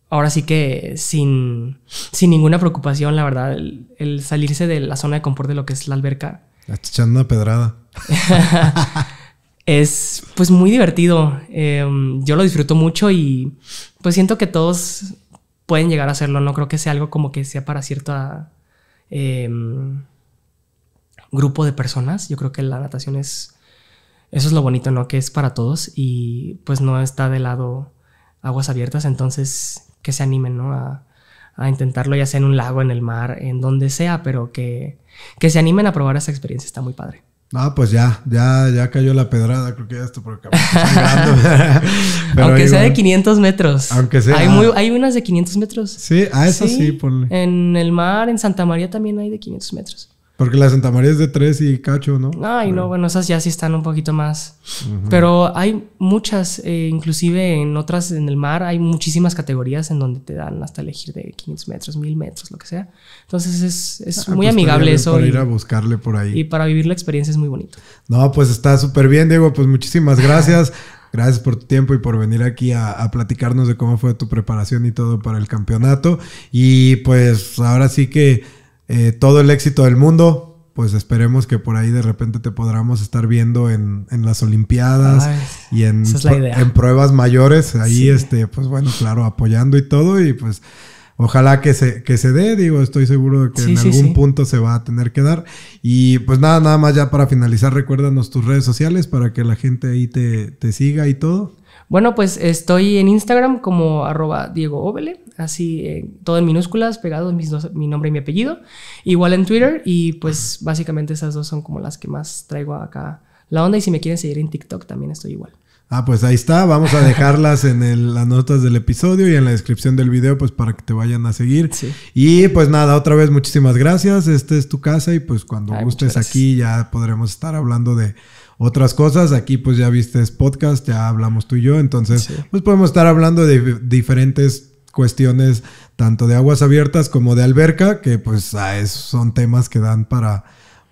ahora sí que sin, sin ninguna preocupación, la verdad. El, salirse de la zona de confort de lo que es la alberca. Echando una pedrada. es pues muy divertido. Em, yo lo disfruto mucho y pues siento que todos pueden llegar a hacerlo. No creo que sea algo como que sea para cierta... Em, grupo de personas. Yo creo que la natación es. Eso es lo bonito, ¿no? Que es para todos y pues no está de lado aguas abiertas. Entonces, que se animen, ¿no? A, intentarlo, ya sea en un lago, en el mar, en donde sea, pero que, que se animen a probar esa experiencia. Está muy padre. No, pues ya, ya, ya cayó la pedrada, creo que ya está por acá. aunque sea de 500 metros. Aunque sea. Hay, unas de 500 metros. Sí, a eso sí, ponle. En el mar, en Santa María también hay de 500 metros. Porque la Santa María es de tres y cacho, ¿no? Ay, no, bueno, esas ya sí están un poquito más. Pero hay muchas, eh, inclusive en otras en el mar, hay muchísimas categorías en donde te dan hasta elegir de 500 metros, 1000 metros, lo que sea. Entonces es, ah, muy pues, amigable eso. Para ir a buscarle por ahí. Y para vivir la experiencia es muy bonito. No, pues está súper bien, Diego. Pues muchísimas gracias. Gracias por tu tiempo y por venir aquí a, platicarnos de cómo fue tu preparación y todo para el campeonato. Y pues ahora sí que eh, todo el éxito del mundo. Pues esperemos que por ahí de repente te podamos estar viendo en, las Olimpiadas y en, en, pruebas mayores. Ahí, este, pues bueno, claro, apoyando y todo. Y pues ojalá que se, se dé, digo, estoy seguro de que en algún punto se va a tener que dar. Y pues nada, nada más ya para finalizar, recuérdanos tus redes sociales para que la gente ahí te, siga y todo. Bueno, pues estoy en Instagram como arroba Diego Obele así eh, todo en minúsculas, pegado mi nombre y mi apellido. Igual en Twitter y pues básicamente esas dos son como las que más traigo acá la onda y si me quieren seguir en TikTok también estoy igual. Ah, pues ahí está. Vamos a dejarlas en las notas del episodio y en la descripción del video, pues para que te vayan a seguir. Y pues nada, otra vez muchísimas gracias. Este es tu casa y pues cuando gustes aquí ya podremos estar hablando de otras cosas. Aquí pues ya viste podcast, ya hablamos tú y yo, entonces pues podemos estar hablando de diferentes cuestiones tanto de aguas abiertas como de alberca, que pues ah, son temas que dan para,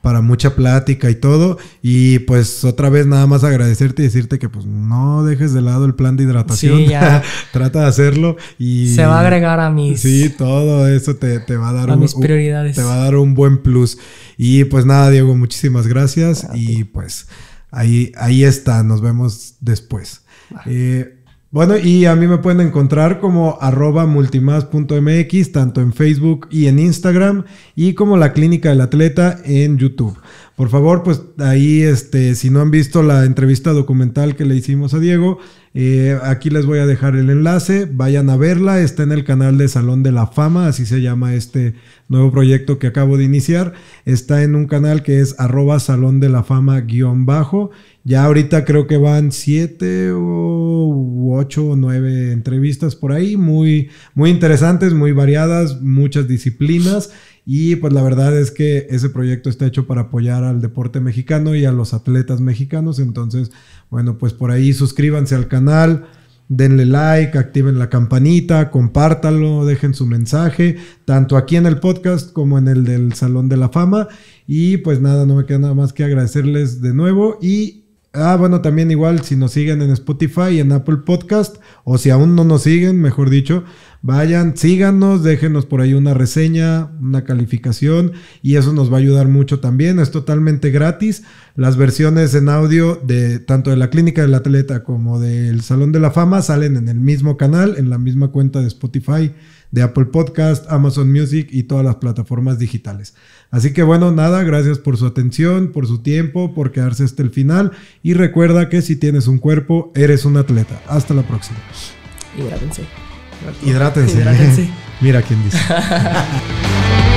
para mucha plática y todo. Y pues otra vez nada más agradecerte y decirte que pues no dejes de lado el plan de hidratación. Trata de hacerlo y... Se va a agregar a mis... Sí, todo eso te, va a dar... A un, mis prioridades. te va a dar un buen plus. Y pues nada, Diego, muchísimas gracias. y pues ahí, ahí está. Nos vemos después. Eh, bueno, y a mí me pueden encontrar como arroba multimás.mx, tanto en Facebook y en Instagram, y como la Clínica del Atleta en YouTube. Por favor, pues ahí, este, si no han visto la entrevista documental que le hicimos a Diego, eh, aquí les voy a dejar el enlace, vayan a verla, está en el canal de Salón de la Fama, así se llama este nuevo proyecto que acabo de iniciar, está en un canal que es arroba Salón de la Fama guión bajo, ya ahorita creo que van siete o ocho o nueve entrevistas por ahí, muy, muy interesantes, muy variadas, muchas disciplinas y pues la verdad es que ese proyecto está hecho para apoyar al deporte mexicano y a los atletas mexicanos. Entonces, bueno, pues por ahí suscríbanse al canal denle like, activen la campanita, compártanlo, dejen su mensaje, tanto aquí en el podcast como en el del Salón de la Fama. Y pues nada, no me queda nada más que agradecerles de nuevo y Ah, bueno, también igual si nos siguen en Spotify en Apple Podcast, o si aún no nos siguen, mejor dicho, vayan, síganos, déjenos por ahí una reseña, una calificación, y eso nos va a ayudar mucho también. Es totalmente gratis. Las versiones en audio de tanto de la Clínica del Atleta como del Salón de la Fama salen en el mismo canal, en la misma cuenta de Spotify de Apple Podcast, Amazon Music y todas las plataformas digitales. Así que bueno, nada, gracias por su atención, por su tiempo, por quedarse hasta el final y recuerda que si tienes un cuerpo, eres un atleta. Hasta la próxima. Hidrátense. Hidrátense. Hidrátense. Mira quién dice.